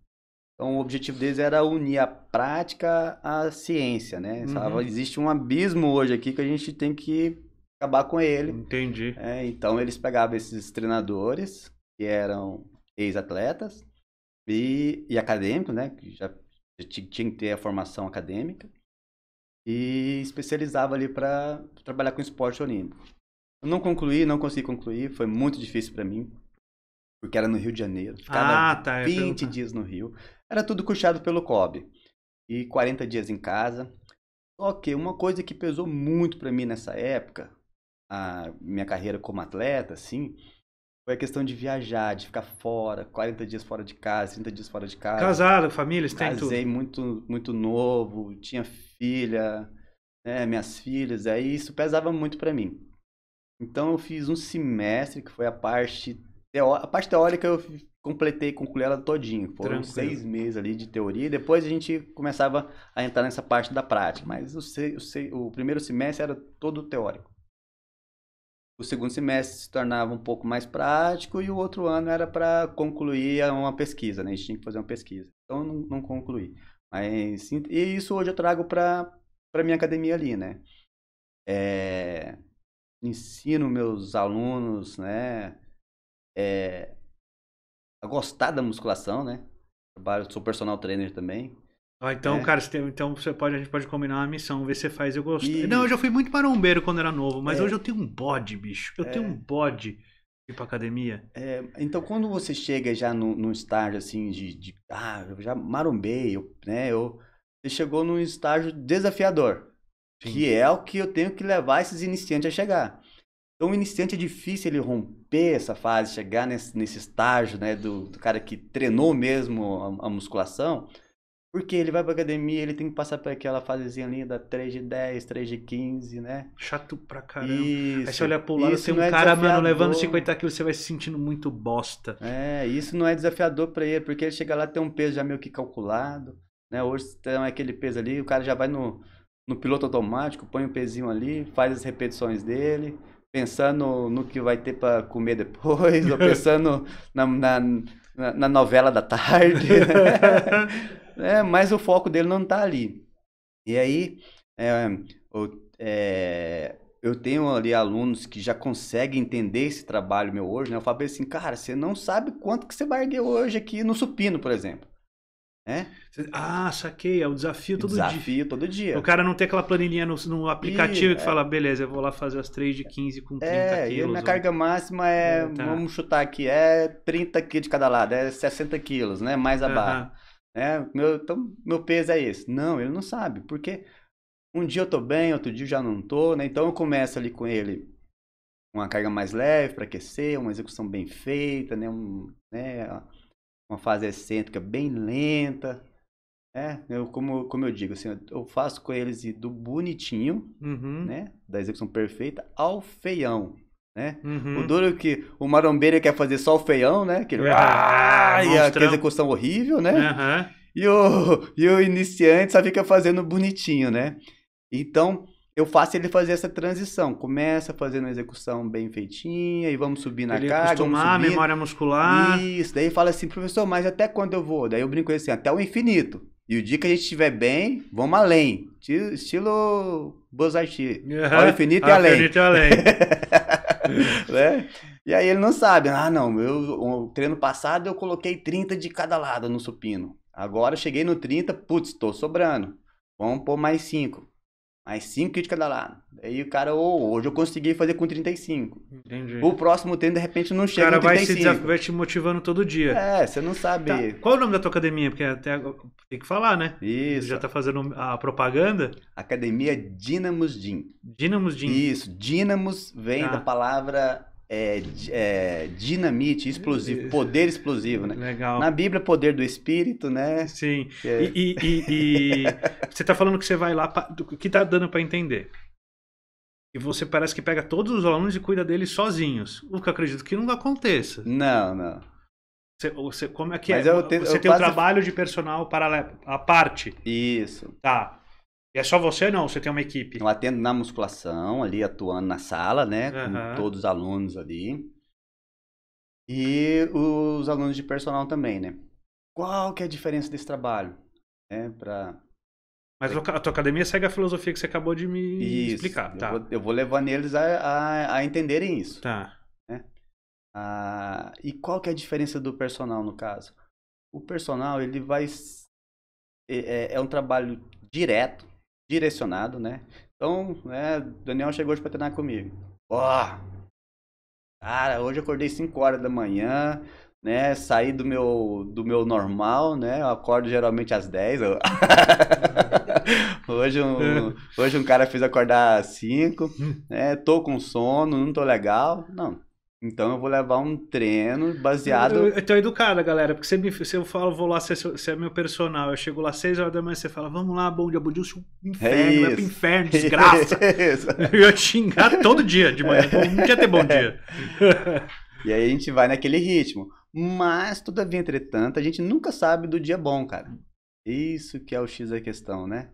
Então o objetivo deles era unir a prática à ciência, né? Uhum. Existe um abismo hoje aqui que a gente tem que acabar com ele. Entendi. É, então eles pegavam esses treinadores que eram ex-atletas e, e acadêmicos, né? Que já, já tinha que ter a formação acadêmica e especializava ali para trabalhar com esporte olímpico. Eu não concluí, não consegui concluir, foi muito difícil para mim, porque era no Rio de Janeiro. Ficava ah, tá, 20 é, dias no Rio. Era tudo custeado pelo COB. E 40 dias em casa. Só que uma coisa que pesou muito para mim nessa época a minha carreira como atleta, assim, foi a questão de viajar, de ficar fora, 40 dias fora de casa, 30 dias fora de casa. Casado, família, tem tudo. Casei muito, muito novo, tinha filha, né, minhas filhas, aí isso pesava muito para mim. Então eu fiz um semestre, que foi a parte teórica, a parte teórica eu completei, concluí ela todinho. Foram Tranquilo. seis meses ali de teoria, e depois a gente começava a entrar nessa parte da prática, mas o primeiro semestre era todo teórico o segundo semestre se tornava um pouco mais prático e o outro ano era para concluir uma pesquisa, né? A gente tinha que fazer uma pesquisa. Então não, não concluí. Mas e isso hoje eu trago para para minha academia ali, né? É, ensino meus alunos, né? É, a gostar da musculação, né? Trabalho, sou personal trainer também. Ah, então, é. cara, você tem, então você pode, a gente pode combinar uma missão, ver se você faz. Eu gosto. E... Não, eu já fui muito marombeiro quando era novo, mas é. hoje eu tenho um bode, bicho. Eu é. tenho um bode ir pra academia. É, então, quando você chega já no, no estágio assim de, de, Ah, eu já marombei, eu, né? Eu, você chegou num estágio desafiador, Sim. que é o que eu tenho que levar esses iniciantes a chegar. Então, o iniciante é difícil ele romper essa fase, chegar nesse, nesse estágio, né? Do, do cara que treinou mesmo a, a musculação. Porque ele vai pra academia, ele tem que passar por aquela fasezinha ali da 3 de 10, 3 de 15, né? Chato pra caramba. Isso, Aí você olha pro lado, tem um é cara, mano, levando 50 quilos, você vai se sentindo muito bosta. É, isso não é desafiador pra ele, porque ele chega lá tem um peso já meio que calculado, né? Hoje tem aquele peso ali, o cara já vai no, no piloto automático, põe o um pezinho ali, faz as repetições dele, pensando no que vai ter para comer depois, ou pensando na, na, na novela da tarde. Né? É, mas o foco dele não tá ali. E aí, é, eu, é, eu, tenho ali alunos que já conseguem entender esse trabalho meu hoje, né? Eu falo assim, cara, você não sabe quanto que você vai erguer hoje aqui no supino, por exemplo. É? Ah, saquei, é o desafio todo desafio dia. Desafio todo dia. O cara não tem aquela planilhinha no, no aplicativo e, que é, fala, beleza, eu vou lá fazer as 3 de 15 com 30 é, quilos. E minha ou... carga máxima é, tá. vamos chutar aqui, é 30 quilos de cada lado, é 60 quilos, né? Mais a barra né? Meu, então, meu peso é esse. Não, ele não sabe, porque um dia eu tô bem, outro dia eu já não tô, né? Então eu começo ali com ele uma carga mais leve para aquecer, uma execução bem feita, né? Um, né? Uma fase excêntrica bem lenta, né? Eu, como, como eu digo, assim, eu faço com eles do bonitinho, uhum. né? Da execução perfeita ao feião. Né? Uhum. O duro é que o marombeiro quer fazer só o feião, né? Aquele, uhum. ah, e aquela execução horrível, né? Uhum. E, o, e o iniciante só fica fazendo bonitinho, né? Então, eu faço ele fazer essa transição. Começa fazendo a execução bem feitinha e vamos subir na ele carga. Acostumar, vamos subir. memória muscular. Isso. Daí fala assim, professor, mas até quando eu vou? Daí eu brinco assim, até o infinito. E o dia que a gente estiver bem, vamos além. Estilo Bozarchi. Uhum. Ao infinito e além. Ao infinito e além. né? E aí ele não sabe. Ah, não, eu, o treino passado eu coloquei 30 de cada lado no supino. Agora cheguei no 30, putz, tô sobrando. Vamos pôr mais 5. Mais 5 kits da cada lado. Aí o cara, oh, hoje eu consegui fazer com 35. Entendi. O próximo tempo, de repente, não chega. O cara vai, se vai te motivando todo dia. É, você não sabe. Tá. Qual é o nome da tua academia? Porque até tem que falar, né? Isso. Você já tá fazendo a propaganda? Academia Dinamos Gym. Dinamos Gym. Isso. Dinamos vem ah. da palavra é, é, dinamite, explosivo, poder explosivo, né? Legal. Na Bíblia, poder do Espírito, né? Sim. É. E, e, e, e você está falando que você vai lá, pra, o que está dando para entender? E você parece que pega todos os alunos e cuida deles sozinhos. O que eu acredito que não aconteça. Não, não. Você, você como é que Mas é? Eu te, você eu tem o um trabalho de personal paralelo a parte. Isso. Tá. E é só você não? Você tem uma equipe? Eu atendo na musculação, ali atuando na sala, né? Com uhum. todos os alunos ali. E os alunos de personal também, né? Qual que é a diferença desse trabalho? É, pra... Mas a tua academia segue a filosofia que você acabou de me isso. explicar. Eu, tá. vou, eu vou levando eles a, a, a entenderem isso. Tá. Né? Ah, e qual que é a diferença do personal, no caso? O personal, ele vai... É, é, é um trabalho direto, direcionado, né? Então, né, Daniel chegou hoje para treinar comigo. Ó, oh, cara, hoje eu acordei 5 horas da manhã, né? Saí do meu, do meu normal, né? Eu acordo geralmente às 10. Eu... hoje, um, hoje um cara fez acordar às 5, hum. né? Tô com sono, não tô legal. Não, então eu vou levar um treino baseado. Eu, eu, eu tô educada, galera, porque você me, se eu falo, vou lá, você, você é meu personal, eu chego lá 6 horas da manhã, você fala, vamos lá, bom dia, bom dia, inferno, é vai pro inferno, desgraça. É eu ia xingar todo dia de manhã, é. não quer ter bom dia. e aí a gente vai naquele ritmo. Mas, todavia, entretanto, a gente nunca sabe do dia bom, cara. Isso que é o X da questão, né?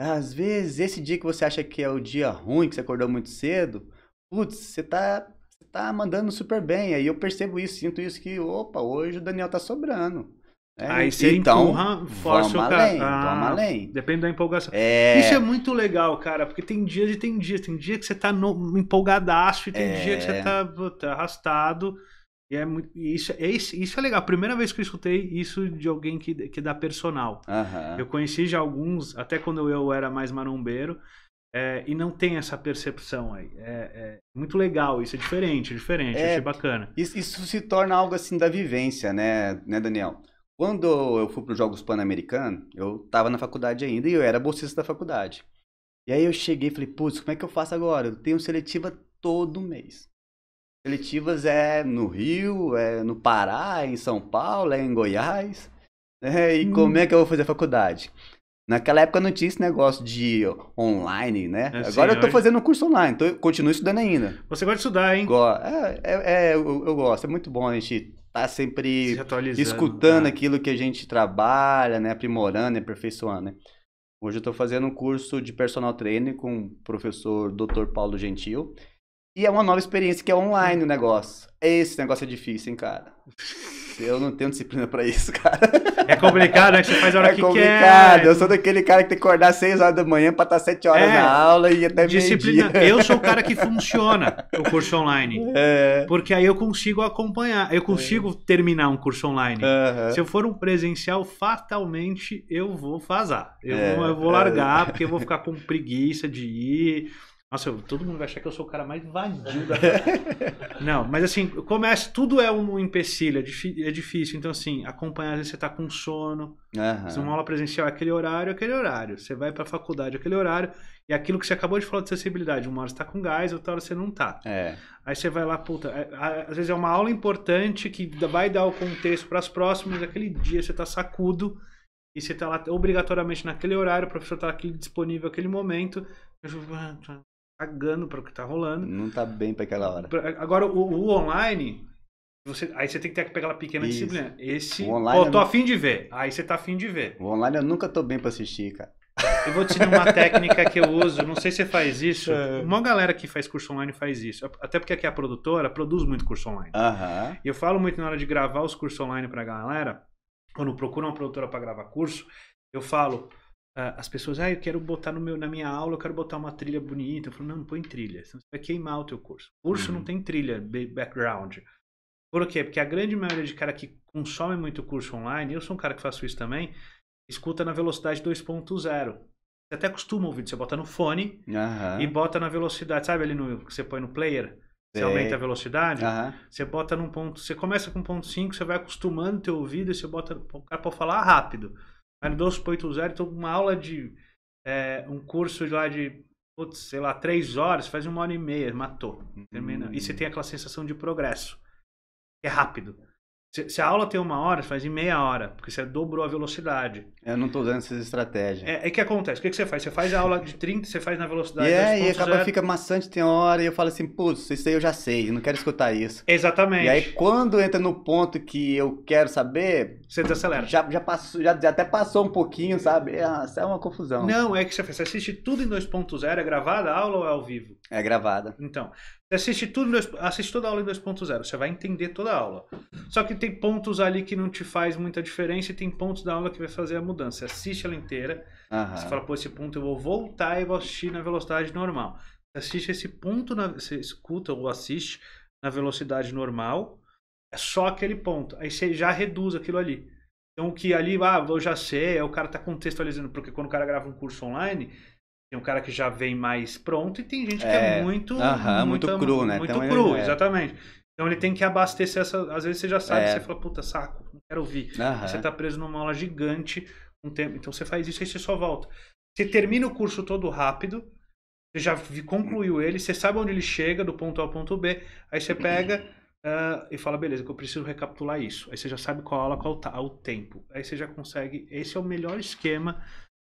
Às vezes, esse dia que você acha que é o dia ruim, que você acordou muito cedo, putz, você tá você tá mandando super bem. Aí eu percebo isso, sinto isso que, opa, hoje o Daniel tá sobrando. É, aí você então, empurra, força vamos o cara. Além, ah, vamos além. Depende da empolgação. É... Isso é muito legal, cara, porque tem dias e tem dias. Tem dia que você tá no, empolgadaço e tem é... dia que você tá, tá arrastado. E é muito, isso, é, isso é legal. Primeira vez que eu escutei isso de alguém que, que dá personal. Eu conheci já alguns, até quando eu era mais marombeiro é, e não tem essa percepção aí. É, é, muito legal, isso é diferente, é diferente, é, achei bacana. Isso, isso, se torna algo assim da vivência, né, né Daniel? Quando eu fui para os Jogos Pan-Americanos, eu estava na faculdade ainda e eu era bolsista da faculdade. E aí eu cheguei e falei, putz, como é que eu faço agora? Eu tenho seletiva todo mês. Seletivas é no Rio, é no Pará, é em São Paulo, é em Goiás. Né, e hum. como é que eu vou fazer a faculdade? Naquela época não tinha esse negócio de online, né? É, Agora sim, eu estou é. fazendo um curso online, então eu continuo estudando ainda. Você gosta de estudar, hein? Go é, é, é eu, eu, gosto. É muito bom a gente estar tá sempre escutando né? aquilo que a gente trabalha, né? Aprimorando, aperfeiçoando, né? Hoje eu estou fazendo um curso de personal training com o professor Dr. Paulo Gentil. E é uma nova experiência que é online o negócio. Esse negócio é difícil, hein, cara. Eu não tenho disciplina para isso, cara. É complicado, né? Que você faz a hora é que quer. É complicado. Eu sou daquele cara que tem que acordar 6 horas da manhã para tá estar 7 horas é. na aula e até Disciplina. Eu sou o cara que funciona o curso online. É. Porque aí eu consigo acompanhar, eu consigo terminar um curso online. Se eu for um presencial, fatalmente eu vou fazer. Eu, é. eu vou largar, é. porque eu vou ficar com preguiça de ir nossa, eu, todo mundo vai achar que eu sou o cara mais vadio da Não, mas assim, começa, tudo é um empecilho, é, é difícil. Então, assim, acompanhar, às vezes você tá com sono. Uhum. Se uma aula presencial é aquele horário, é aquele horário. Você vai pra faculdade, é aquele horário. E aquilo que você acabou de falar de acessibilidade, uma hora você tá com gás, outra hora você não tá. É. Aí você vai lá, puta, é, às vezes é uma aula importante que vai dar o contexto para as próximas, aquele dia você tá sacudo e você tá lá obrigatoriamente naquele horário, o professor tá aqui disponível aquele momento. Ah, tá cagando para o que está rolando. Não está bem para aquela hora. Agora, o, o online, você, aí você tem que ter que pegar aquela pequena Isso. disciplina. Esse, o online pô, eu tô afim de ver. Aí você tá afim de ver. O online eu nunca tô bem para assistir, cara. Eu vou te dizer uma técnica que eu uso, não sei se você faz isso. É. Uma galera que faz curso online faz isso. Até porque aqui a produtora produz muito curso online. Uh -huh. E eu falo muito na hora de gravar os cursos online pra galera, quando procura uma produtora para gravar curso, eu falo, as pessoas, ah, eu quero botar no meu, na minha aula, eu quero botar uma trilha bonita. Eu falo, não, não põe trilha, senão você vai queimar o teu curso. O curso uhum. não tem trilha, background. Por quê? Porque a grande maioria de cara que consome muito curso online, eu sou um cara que faço isso também, escuta na velocidade 2.0. Você até costuma ouvir, você bota no fone uhum. e bota na velocidade, sabe ali no que você põe no player? Você aumenta a velocidade, uhum. você bota num ponto, você começa com 1.5, você vai acostumando teu ouvido e você bota o cara para falar rápido. Cardoso.0, então uma aula de é, um curso de lá de, putz, sei lá, três horas, faz uma hora e meia, matou. Termina. Hum. E você hum. tem aquela sensação de progresso. É rápido. Se, se, a aula tem uma hora, você faz em meia hora, porque você dobrou a velocidade. Eu não estou usando essas estratégias. É, é que acontece. O que, que você faz? Você faz a aula de 30, você faz na velocidade E é, E acaba fica maçante, tem hora, e eu falo assim, putz, isso aí eu já sei, eu não quero escutar isso. Exatamente. E aí quando entra no ponto que eu quero saber... Você desacelera. Já, já, passou, já, já até passou um pouquinho, sabe? É, isso é uma confusão. Não, é que você, faz, você assiste tudo em 2.0, é gravada a aula ou é ao vivo? É gravada. Então, assiste tudo, assiste toda a aula em 2.0, você vai entender toda a aula. Só que tem pontos ali que não te faz muita diferença e tem pontos da aula que vai fazer a mudança. Você assiste ela inteira, uhum. você fala, pô, esse ponto eu vou voltar e vou assistir na velocidade normal. Você assiste esse ponto, na, você escuta ou assiste na velocidade normal, é só aquele ponto. Aí você já reduz aquilo ali. Então, o que ali, ah, eu já sei, o cara está contextualizando, porque quando o cara grava um curso online, tem um cara que já vem mais pronto e tem gente que é, é muito, uh -huh, muito, muito. cru, né? Muito então cru, é... exatamente. Então ele tem que abastecer essa. Às vezes você já sabe, é. você fala, puta, saco, não quero ouvir. Uh -huh. Você tá preso numa aula gigante. Um tempo, então você faz isso e você só volta. Você termina o curso todo rápido, você já concluiu ele, você sabe onde ele chega, do ponto A ao ponto B, aí você pega uh, e fala, beleza, que eu preciso recapitular isso. Aí você já sabe qual aula, qual tá, o tempo. Aí você já consegue. Esse é o melhor esquema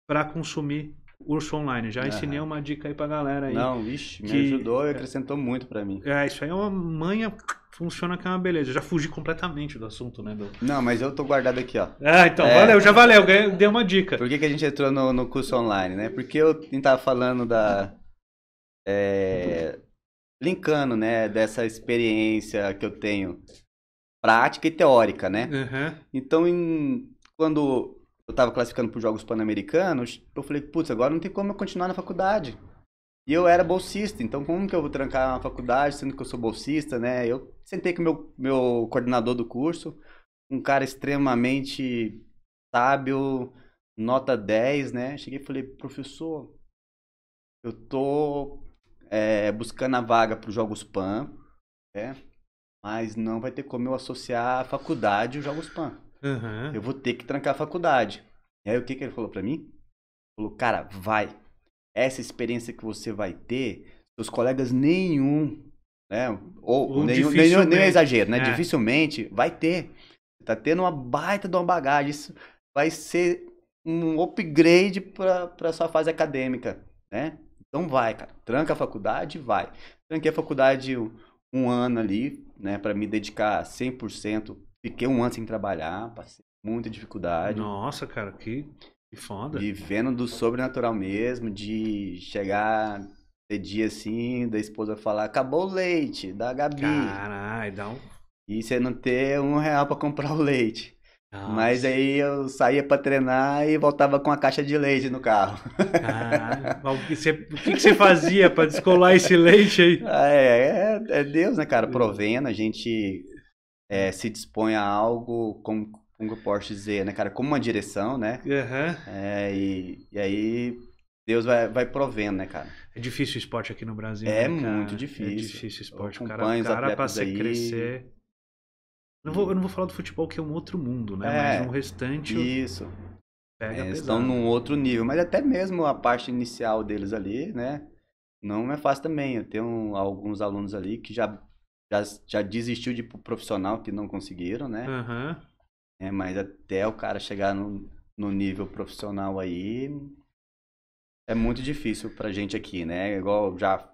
para consumir curso Online. Já uhum. ensinei uma dica aí pra galera aí. Não, ixi, que... me ajudou e é acrescentou muito para mim. É, isso aí é uma manha funciona que é uma beleza. Eu já fugi completamente do assunto, né, Bel? Não, mas eu tô guardado aqui, ó. Ah, então, é... valeu, já valeu, dei uma dica. Por que, que a gente entrou no, no curso online, né? Porque eu tava falando da. É, linkando, né, dessa experiência que eu tenho prática e teórica, né? Uhum. Então, em, quando eu estava classificando para os Jogos Pan-Americanos, eu falei, putz, agora não tem como eu continuar na faculdade. E eu era bolsista, então como que eu vou trancar uma faculdade, sendo que eu sou bolsista, né? Eu sentei com o meu, meu coordenador do curso, um cara extremamente sábio, nota 10, né? Cheguei e falei, professor, eu tô é, buscando a vaga para os Jogos Pan, né? mas não vai ter como eu associar a faculdade e os Jogos Pan. Uhum. Eu vou ter que trancar a faculdade. E aí o que, que ele falou para mim? Ele falou, cara, vai. Essa experiência que você vai ter, seus colegas nenhum, né? Ou, ou nenhum, nenhum, nenhum exagero, né? É. Dificilmente vai ter. Você tá tendo uma baita de uma bagagem. Isso vai ser um upgrade para sua fase acadêmica, né? Então vai, cara. Tranca a faculdade, vai. Tranquei a faculdade um, um ano ali, né, para me dedicar 100% Fiquei um ano sem trabalhar, passei muita dificuldade. Nossa, cara, que, que foda. Vivendo do sobrenatural mesmo, de chegar ter dia assim, da esposa falar, acabou o leite, da Gabi. Caralho, dá um. E você não ter um real pra comprar o leite. Nossa. Mas aí eu saía pra treinar e voltava com a caixa de leite no carro. Caralho. o que você, o que você fazia pra descolar esse leite aí? Ah, é, é, é Deus, né, cara? Provendo, a gente é, se dispõe a algo, como, como eu posso dizer, né, cara? Como uma direção, né? Uhum. É, e, e aí Deus vai, vai provendo, né, cara? É difícil o esporte aqui no Brasil. É né, muito difícil. É difícil o esporte. O cara, o cara pra você crescer. Não vou, eu não vou falar do futebol, que é um outro mundo, né? É, Mas o um restante. Isso. Pega é, estão num outro nível. Mas até mesmo a parte inicial deles ali, né? Não é fácil também. Eu tenho alguns alunos ali que já já, já desistiu de profissional que não conseguiram, né? Uhum. É, mas até o cara chegar no, no nível profissional aí é muito difícil pra gente aqui, né? Igual já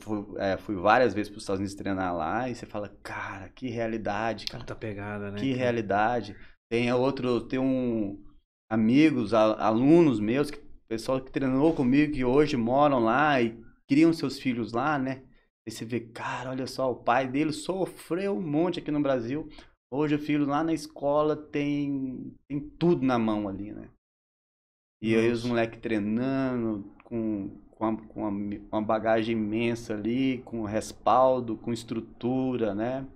fui, é, fui várias vezes pros Estados Unidos treinar lá e você fala, cara, que realidade, cara. Puta pegada, né? Que realidade. Tem outro, tem um amigos, alunos meus, que, pessoal que treinou comigo que hoje moram lá e criam seus filhos lá, né? Aí você vê, cara, olha só, o pai dele sofreu um monte aqui no Brasil. Hoje o filho lá na escola tem, tem tudo na mão ali, né? E aí os moleques treinando com, com, uma, com uma, uma, bagagem imensa ali, com respaldo, com estrutura, né?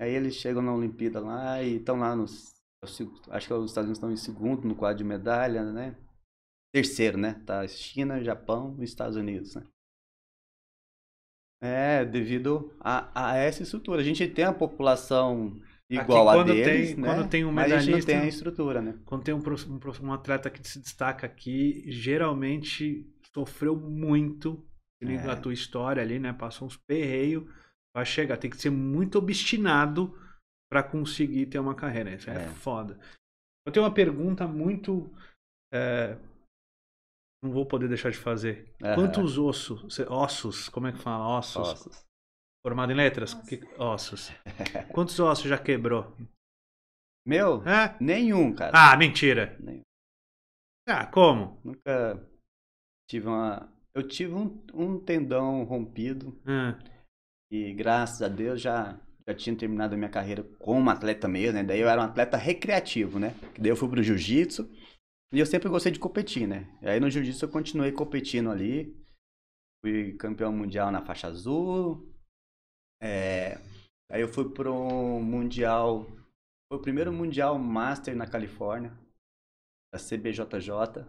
Aí eles chegam na Olimpíada lá e estão lá nos. É acho que é os Estados Unidos estão em segundo no quadro de medalha, né? Terceiro, né? Tá China, Japão e Estados Unidos, né? É, devido a, a essa estrutura. A gente tem a população igual aqui, a deles, tem, né? Quando tem um medalhista, mas a gente não tem a estrutura, né? Quando tem um, um, um atleta que se destaca aqui, geralmente sofreu muito, é. a tua história ali, né? Passou uns perreios pra chegar. Tem que ser muito obstinado para conseguir ter uma carreira. Isso é, é, foda. Eu tenho uma pergunta muito é, não vou poder deixar de fazer. Uhum. Quantos ossos, ossos, como é que fala? Ossos. ossos. Formado em letras? Ossos. Que, ossos. Quantos ossos já quebrou? Meu? É? Nenhum, cara. Ah, mentira. Nenhum. Ah, como? Nunca tive uma. Eu tive um, um tendão rompido. Hum. E graças a Deus já, já tinha terminado a minha carreira como atleta mesmo, né? Daí eu era um atleta recreativo, né? Daí eu fui pro jiu-jitsu. E eu sempre gostei de competir, né? E aí no jiu-jitsu eu continuei competindo ali. Fui campeão mundial na faixa azul. É... Aí eu fui pro mundial. Foi o primeiro mundial master na Califórnia, da CBJJ.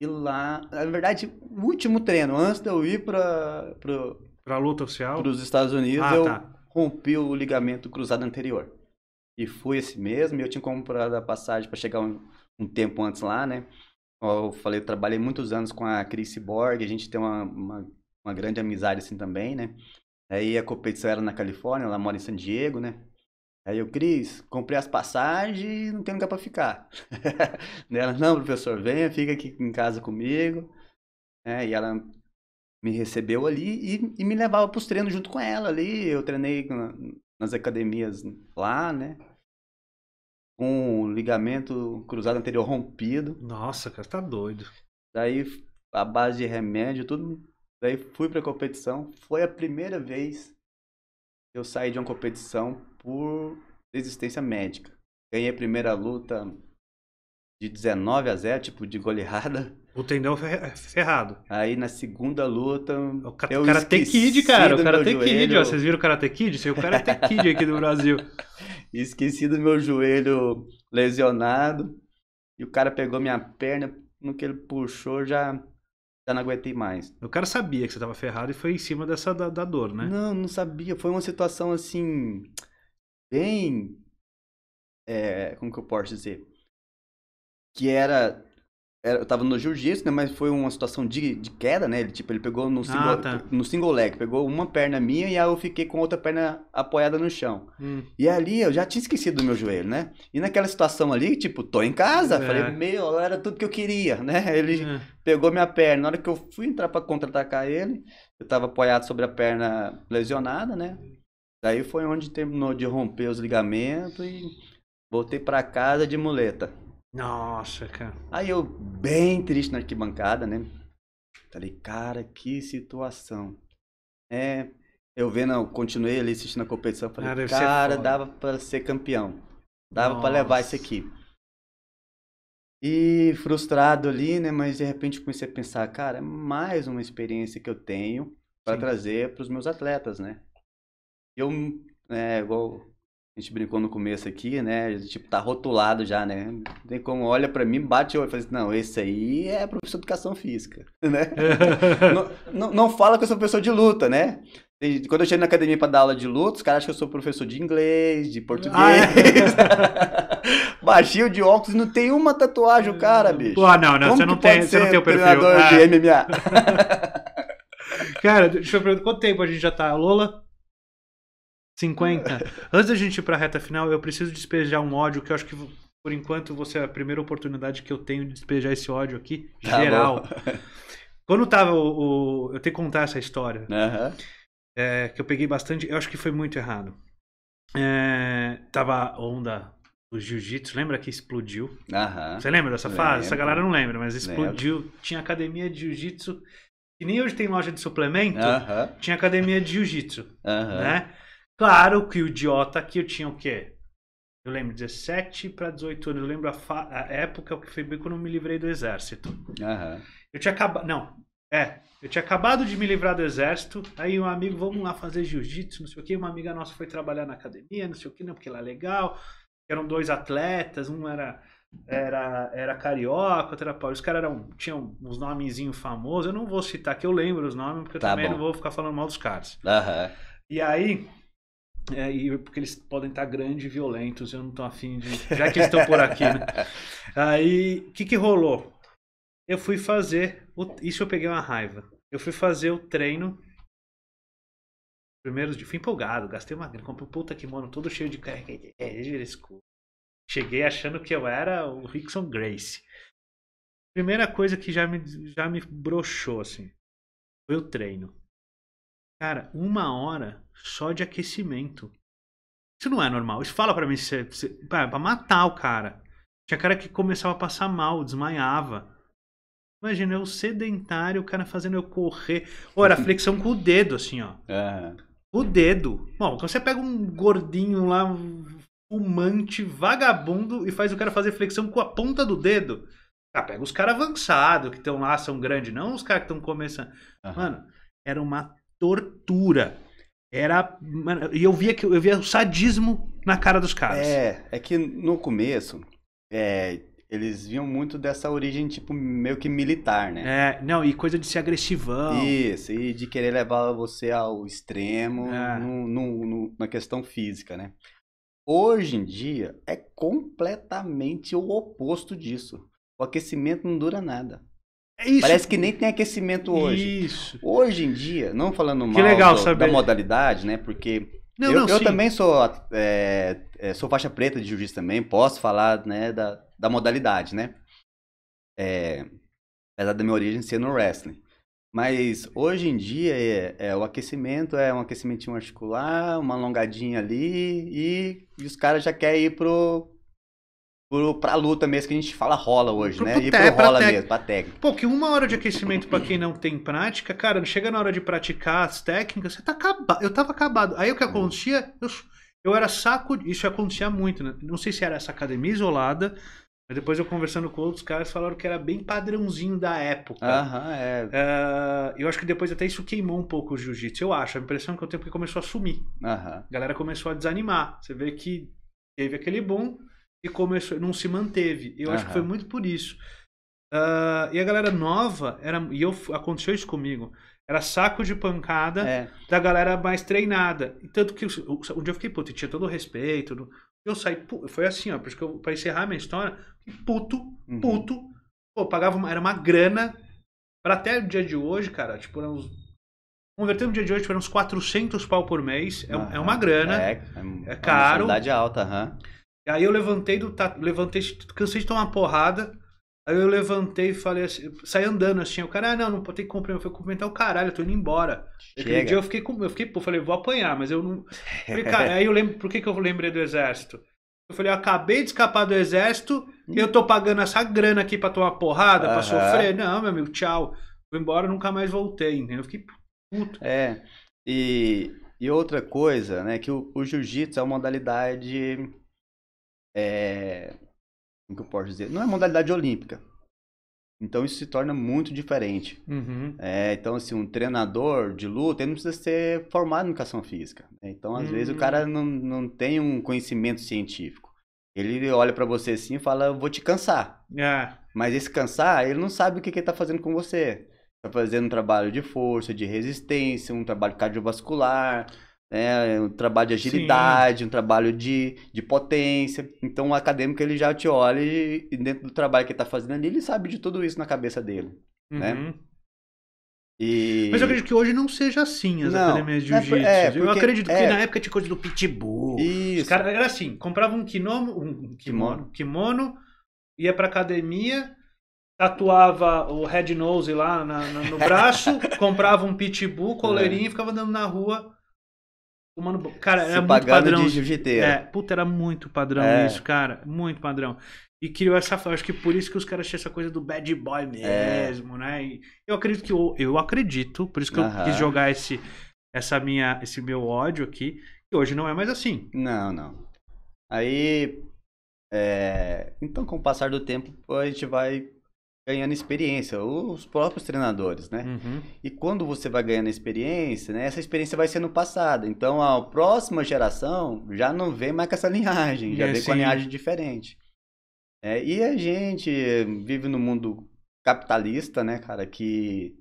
E lá, na verdade, o último treino, antes de eu ir pra, pro, pra luta oficial? Pros Estados Unidos, ah, eu tá. rompi o ligamento cruzado anterior. E foi esse mesmo, eu tinha comprado a passagem para chegar um um tempo antes lá, né? Eu falei, eu trabalhei muitos anos com a Cris Borg, a gente tem uma, uma, uma, grande amizade assim também, né? Aí a competição era na Califórnia, ela mora em San Diego, né? Aí eu, Cris, comprei as passagens e não tem lugar pra ficar. ela, não, professor, venha, fica aqui em casa comigo. É, e ela me recebeu ali e, e me levava para treinos junto com ela ali. Eu treinei nas academias lá, né? com o ligamento cruzado anterior rompido. Nossa, cara, tá doido. Daí, a base de remédio, tudo. Daí fui pra competição. Foi a primeira vez que eu saí de uma competição por desistência médica. Ganhei a primeira luta de 19 a 0, tipo, de goleada. O tendão é é ferrado. Aí na segunda luta. O ca eu Karate Kid, cara. O Karate Kid, ó. Vocês viram o Karate Kid? é o Karate Kid aqui do Brasil. esqueci do meu joelho lesionado. E o cara pegou minha perna. No que ele puxou, já, já não aguentei mais. O cara sabia que você tava ferrado e foi em cima dessa da, da dor, né? Não, não sabia. Foi uma situação assim. Bem. É, como que eu posso dizer? Que era eu tava no jiu-jitsu, né? Mas foi uma situação de, de queda, né? Ele, tipo, ele pegou no ah, single, ah, tá. no single leg, pegou uma perna minha e aí eu fiquei com outra perna apoiada no chão. Hum. E ali eu já tinha esquecido do meu joelho, né? E naquela situação ali, tipo, tô em casa. É. Falei, meu, era tudo que eu queria, né? Ele é. pegou minha perna. Na hora que eu fui entrar pra contra-atacar ele, eu tava apoiado sobre a perna lesionada, né? Daí foi onde terminou de romper os ligamentos e voltei para casa de muleta. Nossa, cara. Aí eu, bem triste na arquibancada, né? Falei, cara, que situação. É, eu vendo, continuei ali assistindo a competição, falei, cara, cara dava para ser campeão. Dava para levar isso aqui. E frustrado ali, né? Mas de repente comecei a pensar, cara, é mais uma experiência que eu tenho para trazer para os meus atletas, né? Eu, é, igual a gente brincou no começo aqui, né? Tipo, tá rotulado já, né? Tem como olha para mim, bate o olho e fala assim, não, esse aí é professor de educação física, né? não, não, não, fala que eu sou professor de luta, né? Quando eu chego na academia para dar aula de luta, os caras acham que eu sou professor de inglês, de português. Ah, é? Baixinho de óculos, não tem uma tatuagem o cara, bicho. Ah, não, não, como você não, tem, você não tem o perfil. treinador ah. de MMA? cara, deixa eu perguntar, quanto tempo a gente já tá? Lola? 50. É. Antes da gente ir pra reta final, eu preciso despejar um ódio que eu acho que, por enquanto, você é a primeira oportunidade que eu tenho de despejar esse ódio aqui, tá geral. Quando tava o, o, Eu tenho que contar essa história. Uhum. É, que eu peguei bastante. Eu acho que foi muito errado. É, tava a onda do jiu-jitsu, lembra que explodiu? Uhum. Você lembra dessa fase? Essa galera não lembra, mas explodiu. Tinha academia de jiu-jitsu. que nem hoje tem loja de suplemento. Uhum. Tinha academia de jiu-jitsu. Né? Claro que o idiota aqui eu tinha o quê? Eu lembro 17 para 18 anos. Eu lembro a, a, época que foi bem quando eu me livrei do exército. Uhum. Eu tinha acabado. Não, é. Eu tinha acabado de me livrar do exército. Aí um amigo, vamos lá fazer jiu-jitsu, não sei o quê. Uma amiga nossa foi trabalhar na academia, não sei o quê, não, porque lá é legal. Eram dois atletas, um era era, era carioca, outro era paulista. Os caras eram, tinham uns nomezinhos famosos. Eu não vou citar que eu lembro os nomes, porque eu tá também bom. não vou ficar falando mal dos caras. Uhum. E aí, é, e porque eles podem estar grandes e violentos, eu não estou afim de. Já que eles estão por aqui, né? Aí, o que, que rolou? Eu fui fazer. O... Isso eu peguei uma raiva. Eu fui fazer o treino. Primeiro, fui empolgado, gastei uma grana, comprei um puta kimono todo cheio de. Cheguei achando que eu era o Rickson Grace. Primeira coisa que já me, já me broxou, assim, foi o treino. Cara, uma hora só de aquecimento. Isso não é normal. Isso fala para mim, se, se, pra, matar o cara. Tinha cara que começava a passar mal, desmaiava. Imagina, eu sedentário, o cara fazendo eu correr. era flexão com o dedo, assim, ó. É. O dedo. Bom, quando você pega um gordinho lá, fumante, vagabundo, e faz o cara fazer flexão com a ponta do dedo. Ah, pega os caras avançados que estão lá, são grandes, não os caras que estão começando. Uhum. Mano, era uma tortura. Era. E eu via que eu via o sadismo na cara dos caras. É, é que no começo. É, eles vinham muito dessa origem, tipo, meio que militar, né? É, não, e coisa de ser agressivão. Isso, e de querer levar você ao extremo é. no, no, no, na questão física, né? Hoje em dia é completamente o oposto disso. O aquecimento não dura nada. É isso. Parece que nem tem aquecimento hoje. Isso. Hoje em dia, não falando mal legal, do, da modalidade, né? Porque não, eu, não, eu também sou, é, é, sou faixa preta de jiu-jitsu também, posso falar né, da, da modalidade, né? É, apesar da minha origem ser no wrestling. Mas hoje em dia é, é, o aquecimento é um aquecimento articular, uma alongadinha ali e, e os caras já querem ir pro, pro, pra luta mesmo que a gente fala rola hoje, pro, né? Pro, e pro rola mesmo, pra técnica. Pô, que uma hora de aquecimento pra quem não tem prática, cara, chega na hora de praticar as técnicas, você tá acabado. Eu tava acabado. Aí o que acontecia, eu, eu era saco. Isso acontecia muito, né? Não sei se era essa academia isolada. Mas depois eu conversando com outros caras, falaram que era bem padrãozinho da época. Aham, é. Uh, eu acho que depois até isso queimou um pouco o jiu-jitsu, eu acho. A impressão que eu tenho é que começou a sumir. Aham. A galera começou a desanimar. Você vê que teve aquele boom, e começou, não se manteve. Eu uhum. acho que foi muito por isso. Uh, e a galera nova, era, e eu, aconteceu isso comigo, era saco de pancada é. da galera mais treinada. E tanto que um dia eu fiquei puto, e tinha todo o respeito. Eu saí, foi assim, ó, porque eu, pra encerrar minha história, puto, puto. Uhum. Pô, pagava uma, era uma grana. Pra até o dia de hoje, cara, tipo, era uns Convertendo no dia de hoje para uns 400 pau por mês, é, uhum. é uma grana, é, é, é caro. Uma alta, aham. Uhum. Aí eu levantei do tá levantei, cansei de tomar porrada. Aí eu levantei e falei assim, saí andando assim, o cara, ah, não, não pode ter que comprar, eu falei, cumprimentar o caralho, eu tô indo embora. Chega. Aquele dia eu fiquei com, eu fiquei, pô, falei, vou apanhar, mas eu não. Falei, cara, aí eu lembro, por que, que eu lembrei do exército? Eu falei, eu acabei de escapar do exército e eu tô pagando essa grana aqui pra tomar porrada, uhum. pra sofrer. Não, meu amigo, tchau. Fui embora, nunca mais voltei, entendeu? Eu fiquei puto. É. E, e outra coisa, né, que o, o jiu-jitsu é uma modalidade é, como que eu posso dizer? Não é modalidade olímpica. Então isso se torna muito diferente. Uhum. É, então, assim, um treinador de luta ele não precisa ser formado em educação física. Né? Então, às uhum. vezes, o cara hum. não, não tem um conhecimento científico. Ele olha para você assim e fala, vou te cansar. É. Mas esse cansar, ele não sabe o que, que ele tá fazendo com você. Tá fazendo um trabalho de força, de resistência, um trabalho cardiovascular né? um trabalho de agilidade, Sim. um trabalho de, de potência. Então o acadêmico ele já te olha e, e dentro do trabalho que ele está fazendo ali, ele sabe de tudo isso na cabeça dele. Né? Uhum. Né? E... Mas eu acredito que hoje não seja assim as não, academias de é jiu-jitsu. É, eu acredito que é... na época tinha coisa do pitbull. Isso. Os caras era assim, compravam um kimono, um kimono, kimono, ia pra academia, tatuava o red nose lá na, na, no braço, comprava um pitbull, coleirinho é. e ficava andando na rua Mano, cara, era Se muito padrão. De é, puta, era muito padrão é. isso, cara. Muito padrão. E criou essa. Acho que por isso que os caras tinham essa coisa do bad boy é. mesmo, é. né? E eu acredito que. Eu, eu acredito, por isso que uh -huh. eu quis jogar esse, essa minha, esse meu ódio aqui. E hoje não é mais assim. Não, não. Aí. É, então, com o passar do tempo, a gente vai ganhando experiência, os próprios treinadores, né? Uhum. E quando você vai ganhando experiência, né, essa experiência vai sendo passada. Então a próxima geração já não vem mais com essa linhagem, já é, vem sim. com a linhagem diferente. É, e a gente vive no mundo capitalista, né, cara, que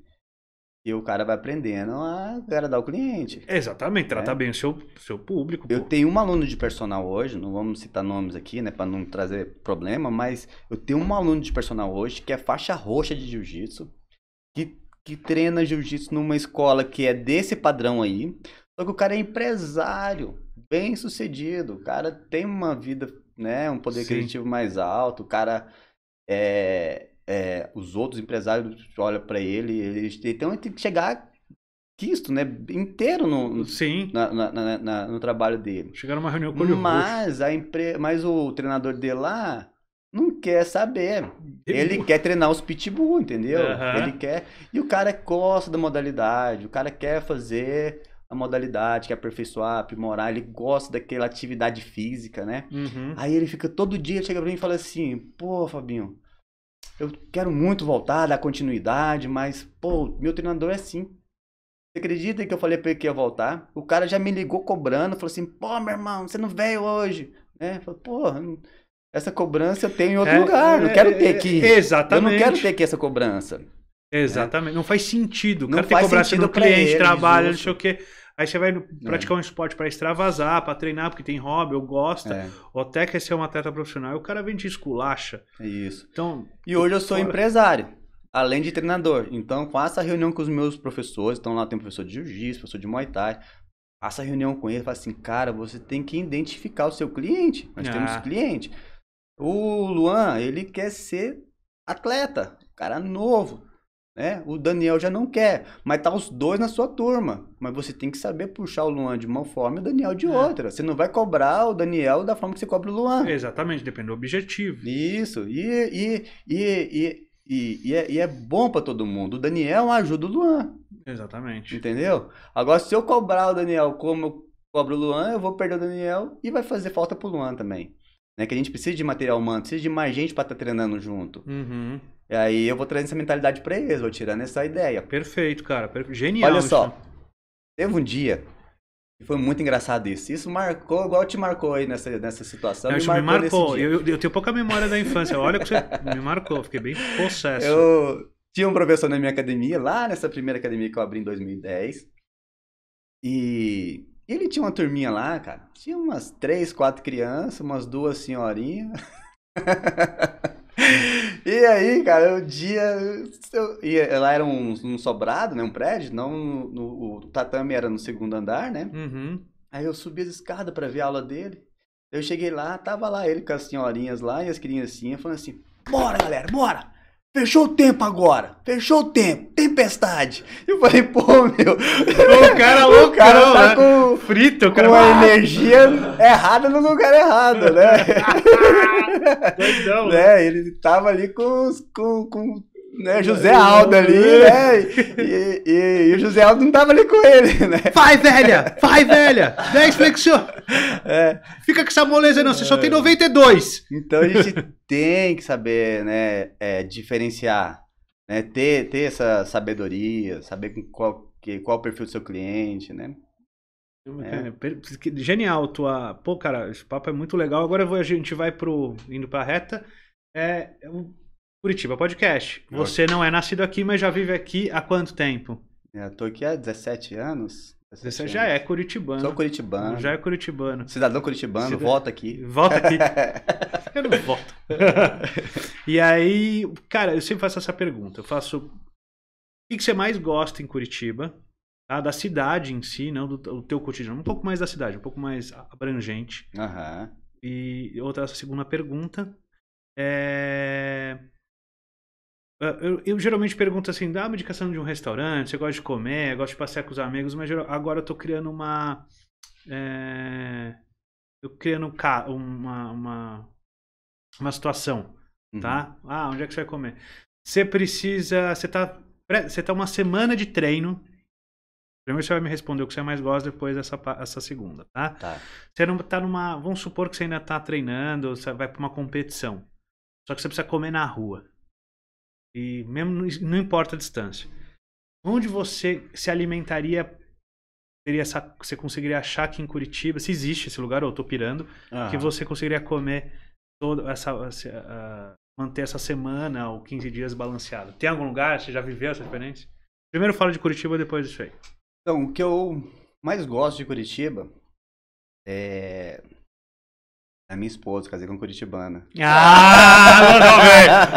e o cara vai aprendendo a agradar o cliente. Exatamente, trata né? bem o seu, seu público. Pô. Eu tenho um aluno de personal hoje, não vamos citar nomes aqui, né, para não trazer problema, mas eu tenho um aluno de personal hoje que é faixa roxa de jiu-jitsu, que, que treina jiu-jitsu numa escola que é desse padrão aí, só que o cara é empresário, bem sucedido, o cara tem uma vida, né, um poder criativo mais alto, o cara é, é, os outros empresários olham para ele, eles, então ele tem que chegar quisto, né? Inteiro no, Sim. Na, na, na, no trabalho dele. chegar numa reunião com o Mas, a empre... Mas o treinador dele lá não quer saber. Ele quer treinar os pitbull, entendeu? Uhum. Ele quer. E o cara gosta da modalidade, o cara quer fazer a modalidade, quer aperfeiçoar, aprimorar, ele gosta daquela atividade física, né? Uhum. Aí ele fica todo dia, chega pra mim e fala assim: pô, Fabinho eu quero muito voltar, dar continuidade, mas, pô, meu treinador é assim. Você acredita que eu falei pra ele que ia voltar? O cara já me ligou cobrando, falou assim, pô, meu irmão, você não veio hoje. É, falei, pô, essa cobrança eu tenho em outro é, lugar, não é, quero ter é, aqui. Exatamente. Eu não quero ter aqui essa cobrança. Exatamente, não faz sentido. O cara não tem que cobrar sentido no cliente, eles, trabalho, não sei o quê. Aí você vai é. praticar é. um esporte para extravasar, para treinar, porque tem hobby, ou gosta, é. ou até quer ser um atleta profissional. E o cara vem de esculacha. É isso. Então, e hoje eu sou fora... empresário, além de treinador. Então, faço a reunião com os meus professores. Então, lá tem professor de jiu-jitsu, professor de muay thai. Faço a reunião com ele e assim, cara, você tem que identificar o seu cliente. Nós temos ah. cliente. O Luan, ele quer ser atleta, cara novo, né? O Daniel já não quer, mas tá os dois na sua turma. Mas você tem que saber puxar o Luan de uma forma e o Daniel de é. outra. Você não vai cobrar o Daniel da forma que você cobra o Luan. Exatamente, depende do objetivo. Isso. E, e, e, e, e, é, e é bom para todo mundo. O Daniel ajuda o Luan. Exatamente. Entendeu? Agora, se eu cobrar o Daniel como eu cobro o Luan, eu vou perder o Daniel e vai fazer falta pro Luan também. Né? Que a gente precisa de material humano, precisa de mais gente para estar tá treinando junto. Uhum. E aí eu vou trazendo essa mentalidade para eles, vou tirando essa ideia. Perfeito, cara. Genial. Olha só, teve um dia e foi muito engraçado isso. Isso marcou, igual te marcou aí nessa, nessa situação. Eu me marcou. Me marcou. Eu, eu, tenho pouca memória da infância. Olha que você me marcou, fiquei bem possesso. Eu tinha um professor na minha academia, lá nessa primeira academia que eu abri em 2010. E ele tinha uma turminha lá, cara. Tinha umas três, quatro crianças, umas duas senhorinhas. e aí, cara, um dia. Eu, e ela era um, um, sobrado, né? Um prédio, não. No, no, o tatame era no segundo andar, né? Uhum. Aí eu subi as escadas para ver a aula dele. Eu cheguei lá, tava lá ele com as senhorinhas lá e as criancinhas falando assim: bora, galera, bora! Fechou o tempo agora. Fechou o tempo. Tempestade. Eu falei, pô, meu. O cara louco, o cara tá né? com, frito, o cara com a energia errada no lugar errado, né? Doidão. Né? né? Ele tava ali com, com, com né, José Aldo ali, é. né? E, e, e, o José Aldo não tava ali com ele, né? Vai, velha! Vai, velha! vem flexões! É. Fica com essa moleza não, você é. só tem 92! Então a gente tem que saber, né, é, diferenciar, né? Ter, ter essa sabedoria, saber qual, que, qual o perfil do seu cliente, né? É. é genial tua. Pô, cara, esse papo é muito legal. Agora a gente vai pro. indo pra reta. É, é Curitiba Podcast. É. Você não é nascido aqui, mas já vive aqui há quanto tempo? É, Estou tô aqui há 17 anos. 17 Você anos. já é curitibano. Sou curitibano. Já é curitibano. Cidadão curitibano, Cidad... aqui. Volta aqui. eu não voto. e aí, cara, eu sempre faço essa pergunta. Eu faço. O que você mais gosta em Curitiba? Tá? Da cidade em si, não do, do teu cotidiano. Um pouco mais da cidade, um pouco mais abrangente. Uhum. E outra, essa segunda pergunta. É ah, eu, eu, geralmente pergunto assim, dá uma indicação de um restaurante, você gosta de comer, gosta de passear com os amigos, mas geral, agora eu tô criando uma. É, eu criando uma, uma, uma situação, tá? uhum. tá? Ah, onde é que você vai comer? Você precisa. Você tá, você tá uma semana de treino. Primeiro você vai me responder o que você mais gosta depois dessa essa segunda, tá? tá? Você não tá numa. Vamos supor que você ainda tá treinando, você vai pra uma competição. Só que você precisa comer na rua. E mesmo não importa a distância. Onde você se alimentaria? Teria essa, você conseguiria achar que em Curitiba, se existe esse lugar, ou estou pirando, que você conseguiria comer toda essa. essa uh, manter essa semana ou 15 dias balanceado. Tem algum lugar? Você já viveu essa diferença? Primeiro fala de Curitiba, depois disso aí. Então, o que eu mais gosto de Curitiba é a minha esposa, casei com Curitibana. Ah, não,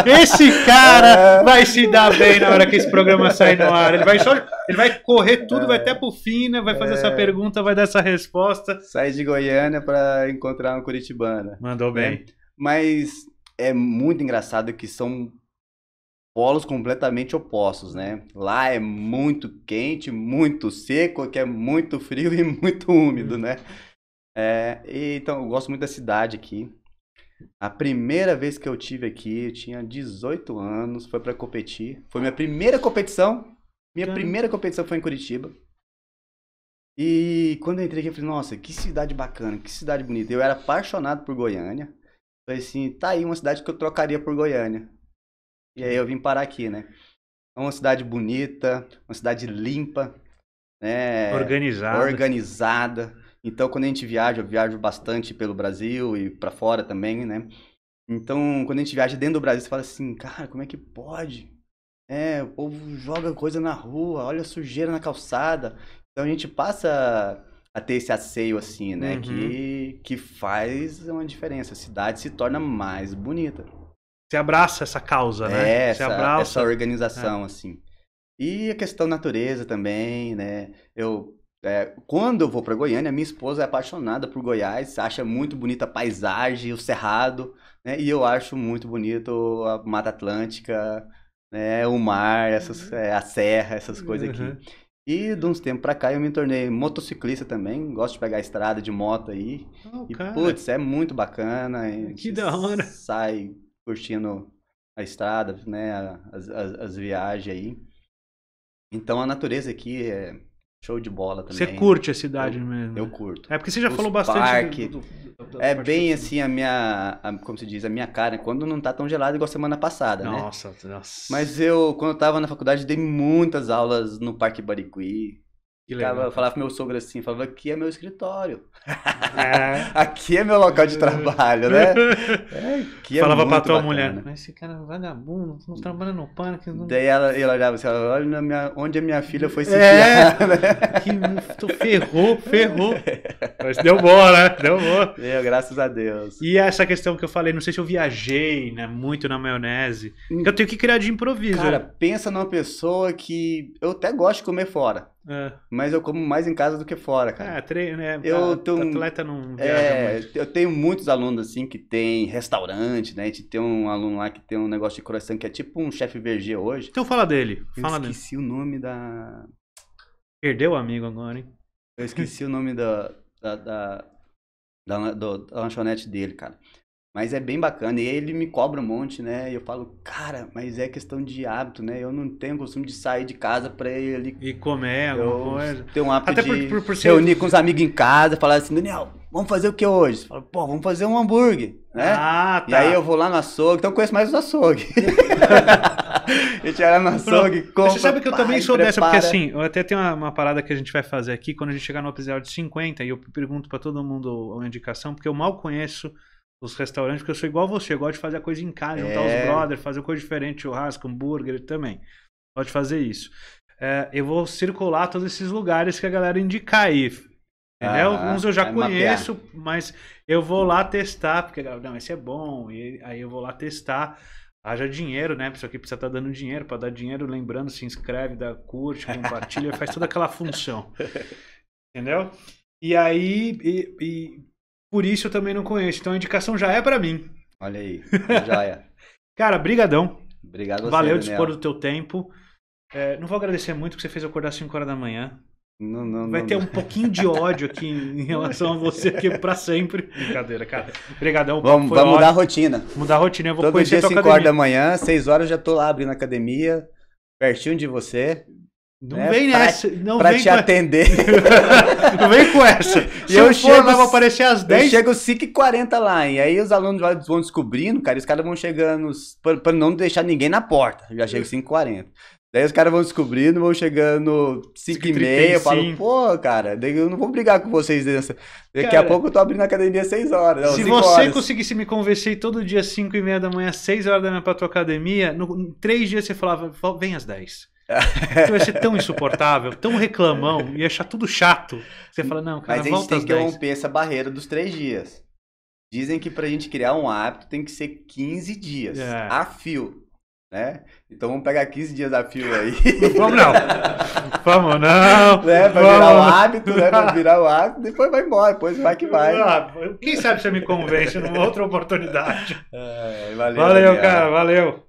velho! Esse cara é. vai se dar bem na hora que esse programa sair no ar. Ele vai só, ele vai correr tudo, vai é. até pro fim, né? Vai fazer é. essa pergunta, vai dar essa resposta. Sai de Goiânia para encontrar um Curitibana. Mandou bem. É. Mas é muito engraçado que são polos completamente opostos, né? Lá é muito quente, muito seco, que é muito frio e muito úmido, né? É, e, então, eu gosto muito da cidade aqui. A primeira vez que eu tive aqui, eu tinha 18 anos, foi para competir. Foi minha primeira competição. Minha primeira competição foi em Curitiba. E quando eu entrei aqui, eu falei, nossa, que cidade bacana, que cidade bonita. Eu era apaixonado por Goiânia. Falei assim, tá aí uma cidade que eu trocaria por Goiânia. E aí eu vim parar aqui, né? É uma cidade bonita, uma cidade limpa, né? Organizada. Organizada. Então, quando a gente viaja, eu viajo bastante pelo Brasil e para fora também, né? Então, quando a gente viaja dentro do Brasil, você fala assim, cara, como é que pode? É, o povo joga coisa na rua, olha a sujeira na calçada. Então a gente passa a ter esse asseio assim, né? Uhum. Que, que faz uma diferença. A cidade se torna mais bonita. Você abraça essa causa, né? É, essa, abraça... essa organização, é. assim. E a questão natureza também, né? Eu é, quando eu vou para Goiânia, minha esposa é apaixonada por Goiás, acha muito bonita a paisagem, o cerrado, né? E eu acho muito bonito a Mata Atlântica, né? o mar, essas, uhum. é, a serra, essas coisas aqui. Uhum. E de uns tempos pra cá eu me tornei motociclista também, gosto de pegar a estrada de moto aí. Oh, e cara. putz, é muito bacana. Que da hora! Sai curtindo a estrada, né? As, as, as viagens aí. Então a natureza aqui é Show de bola também. Você curte a cidade eu, mesmo? Eu né? curto. É porque você já Os falou bastante. Parque. Do, do, do, é bem assim a minha, a, como se diz, a minha cara. Quando não tá tão gelado igual semana passada, nossa, né? Nossa, nossa. Mas eu, quando eu tava na faculdade, dei muitas aulas no Parque Bariqui. Ficava, falava pro meu sogro assim, falava, aqui é meu escritório. É. aqui é meu local de trabalho, né? É, é, falava é pra tua bacana. mulher, mas esse cara é um vagabundo, não hum. trabalha no pano Não... Daí ela, ela olhava assim, olha minha, onde a minha filha foi é. se é. tu ferrou, ferrou. Mas deu boa, né? Deu boa. deu graças a Deus. E essa questão que eu falei, não sei se eu viajei né, muito na maionese, hum. eu tenho que criar de improviso. Cara, pensa numa pessoa que... Eu até gosto de comer fora. É. Mas eu como mais em casa do que fora, cara. É, treino, né? Eu a, tenho, atleta não é, viaja é, mais. Eu tenho muitos alunos, assim, que tem restaurante, né? A gente tem um aluno lá que tem um negócio de coração que é tipo um chefe verger hoje. Então fala dele. Eu fala esqueci dele. o nome da... Perdeu o amigo agora, hein? Eu esqueci o nome da... da, da... Da, do, da lanchonete dele, cara. Mas é bem bacana. E ele me cobra um monte, né? E eu falo, cara, mas é questão de hábito, né? Eu não tenho costume de sair de casa pra ele. E comer alguma coisa. Ter um hábito Até de por, por, por ser... reunir com os amigos em casa, falar assim, Daniel, vamos fazer o que hoje? Falo, pô, vamos fazer um hambúrguer, né? Ah, tá. E aí tá. eu vou lá no açougue, então eu conheço mais os açougue. eu tinha lá no açougue, compra, Você sabe que eu pai, também sou prepara. dessa, porque assim, eu até tenho uma, uma, parada que a gente vai fazer aqui, quando a gente chegar no episódio 50, e eu pergunto para todo mundo uma indicação, porque eu mal conheço os restaurantes, porque eu sou igual você, eu gosto de fazer a coisa em casa, juntar é. os brothers, fazer coisa diferente, churrasco, hambúrguer também. Pode fazer isso. É, eu vou circular todos esses lugares que a galera indicar aí. Né, ah, Alguns eu já é conheço, mapear. mas eu vou lá testar, porque não, esse é bom, e aí eu vou lá testar. Haja dinheiro, né? Isso aqui precisa estar tá dando dinheiro. Para dar dinheiro, lembrando, se inscreve, dá curte, compartilha, faz toda aquela função. Entendeu? E aí, e, e por isso eu também não conheço. Então a indicação já é para mim. Olha aí, já é. Cara, brigadão. Obrigado a Valeu você, dispor do teu tempo. É, não vou agradecer muito que você fez eu acordar às 5 horas da manhã. Não, não, Vai não, ter um pouquinho de ódio aqui em relação a você aqui para sempre. Brincadeira, cara. Obrigadão. Vamos, vamos mudar a rotina. Mudar a rotina. Eu vou Todo dia 5 horas da manhã, 6 horas eu já tô lá abrindo a academia, pertinho de você. Não né? vem nessa. Não pra vem te atender. não vem com essa. E eu, eu chego, for, lá, aparecer às 10. Eu chego 5h40 lá. E aí os alunos vão descobrindo, cara, e os caras vão chegando. Pra, pra, não deixar ninguém na porta. já chego 5h40. É. Daí os caras vão descobrindo, vão chegando 5 e meia, eu falo, pô, cara, eu não vou brigar com vocês nessa. Daqui cara, a pouco eu tô abrindo a academia às 6 horas. Não, se você horas. conseguisse me convencer todo dia 5 e meia da manhã, 6 horas da manhã pra tua academia, no, em 3 dias você falava, vem às 10. Você vai ser tão insuportável, tão reclamão e achar tudo chato. Você fala, não, cara, Mas volta a gente tem que 10. romper essa barreira dos três dias. Dizem que pra gente criar um hábito tem que ser 15 dias é. a fio. Né? Então vamos pegar 15 dias a fio aí. Não vamos não. Vamos não. Né? Pra vamos. virar o hábito, né? Pra virar o hábito, depois vai embora, depois vai que vai. Ah, quem sabe você me convence numa outra oportunidade. É, valeu, valeu cara, valeu.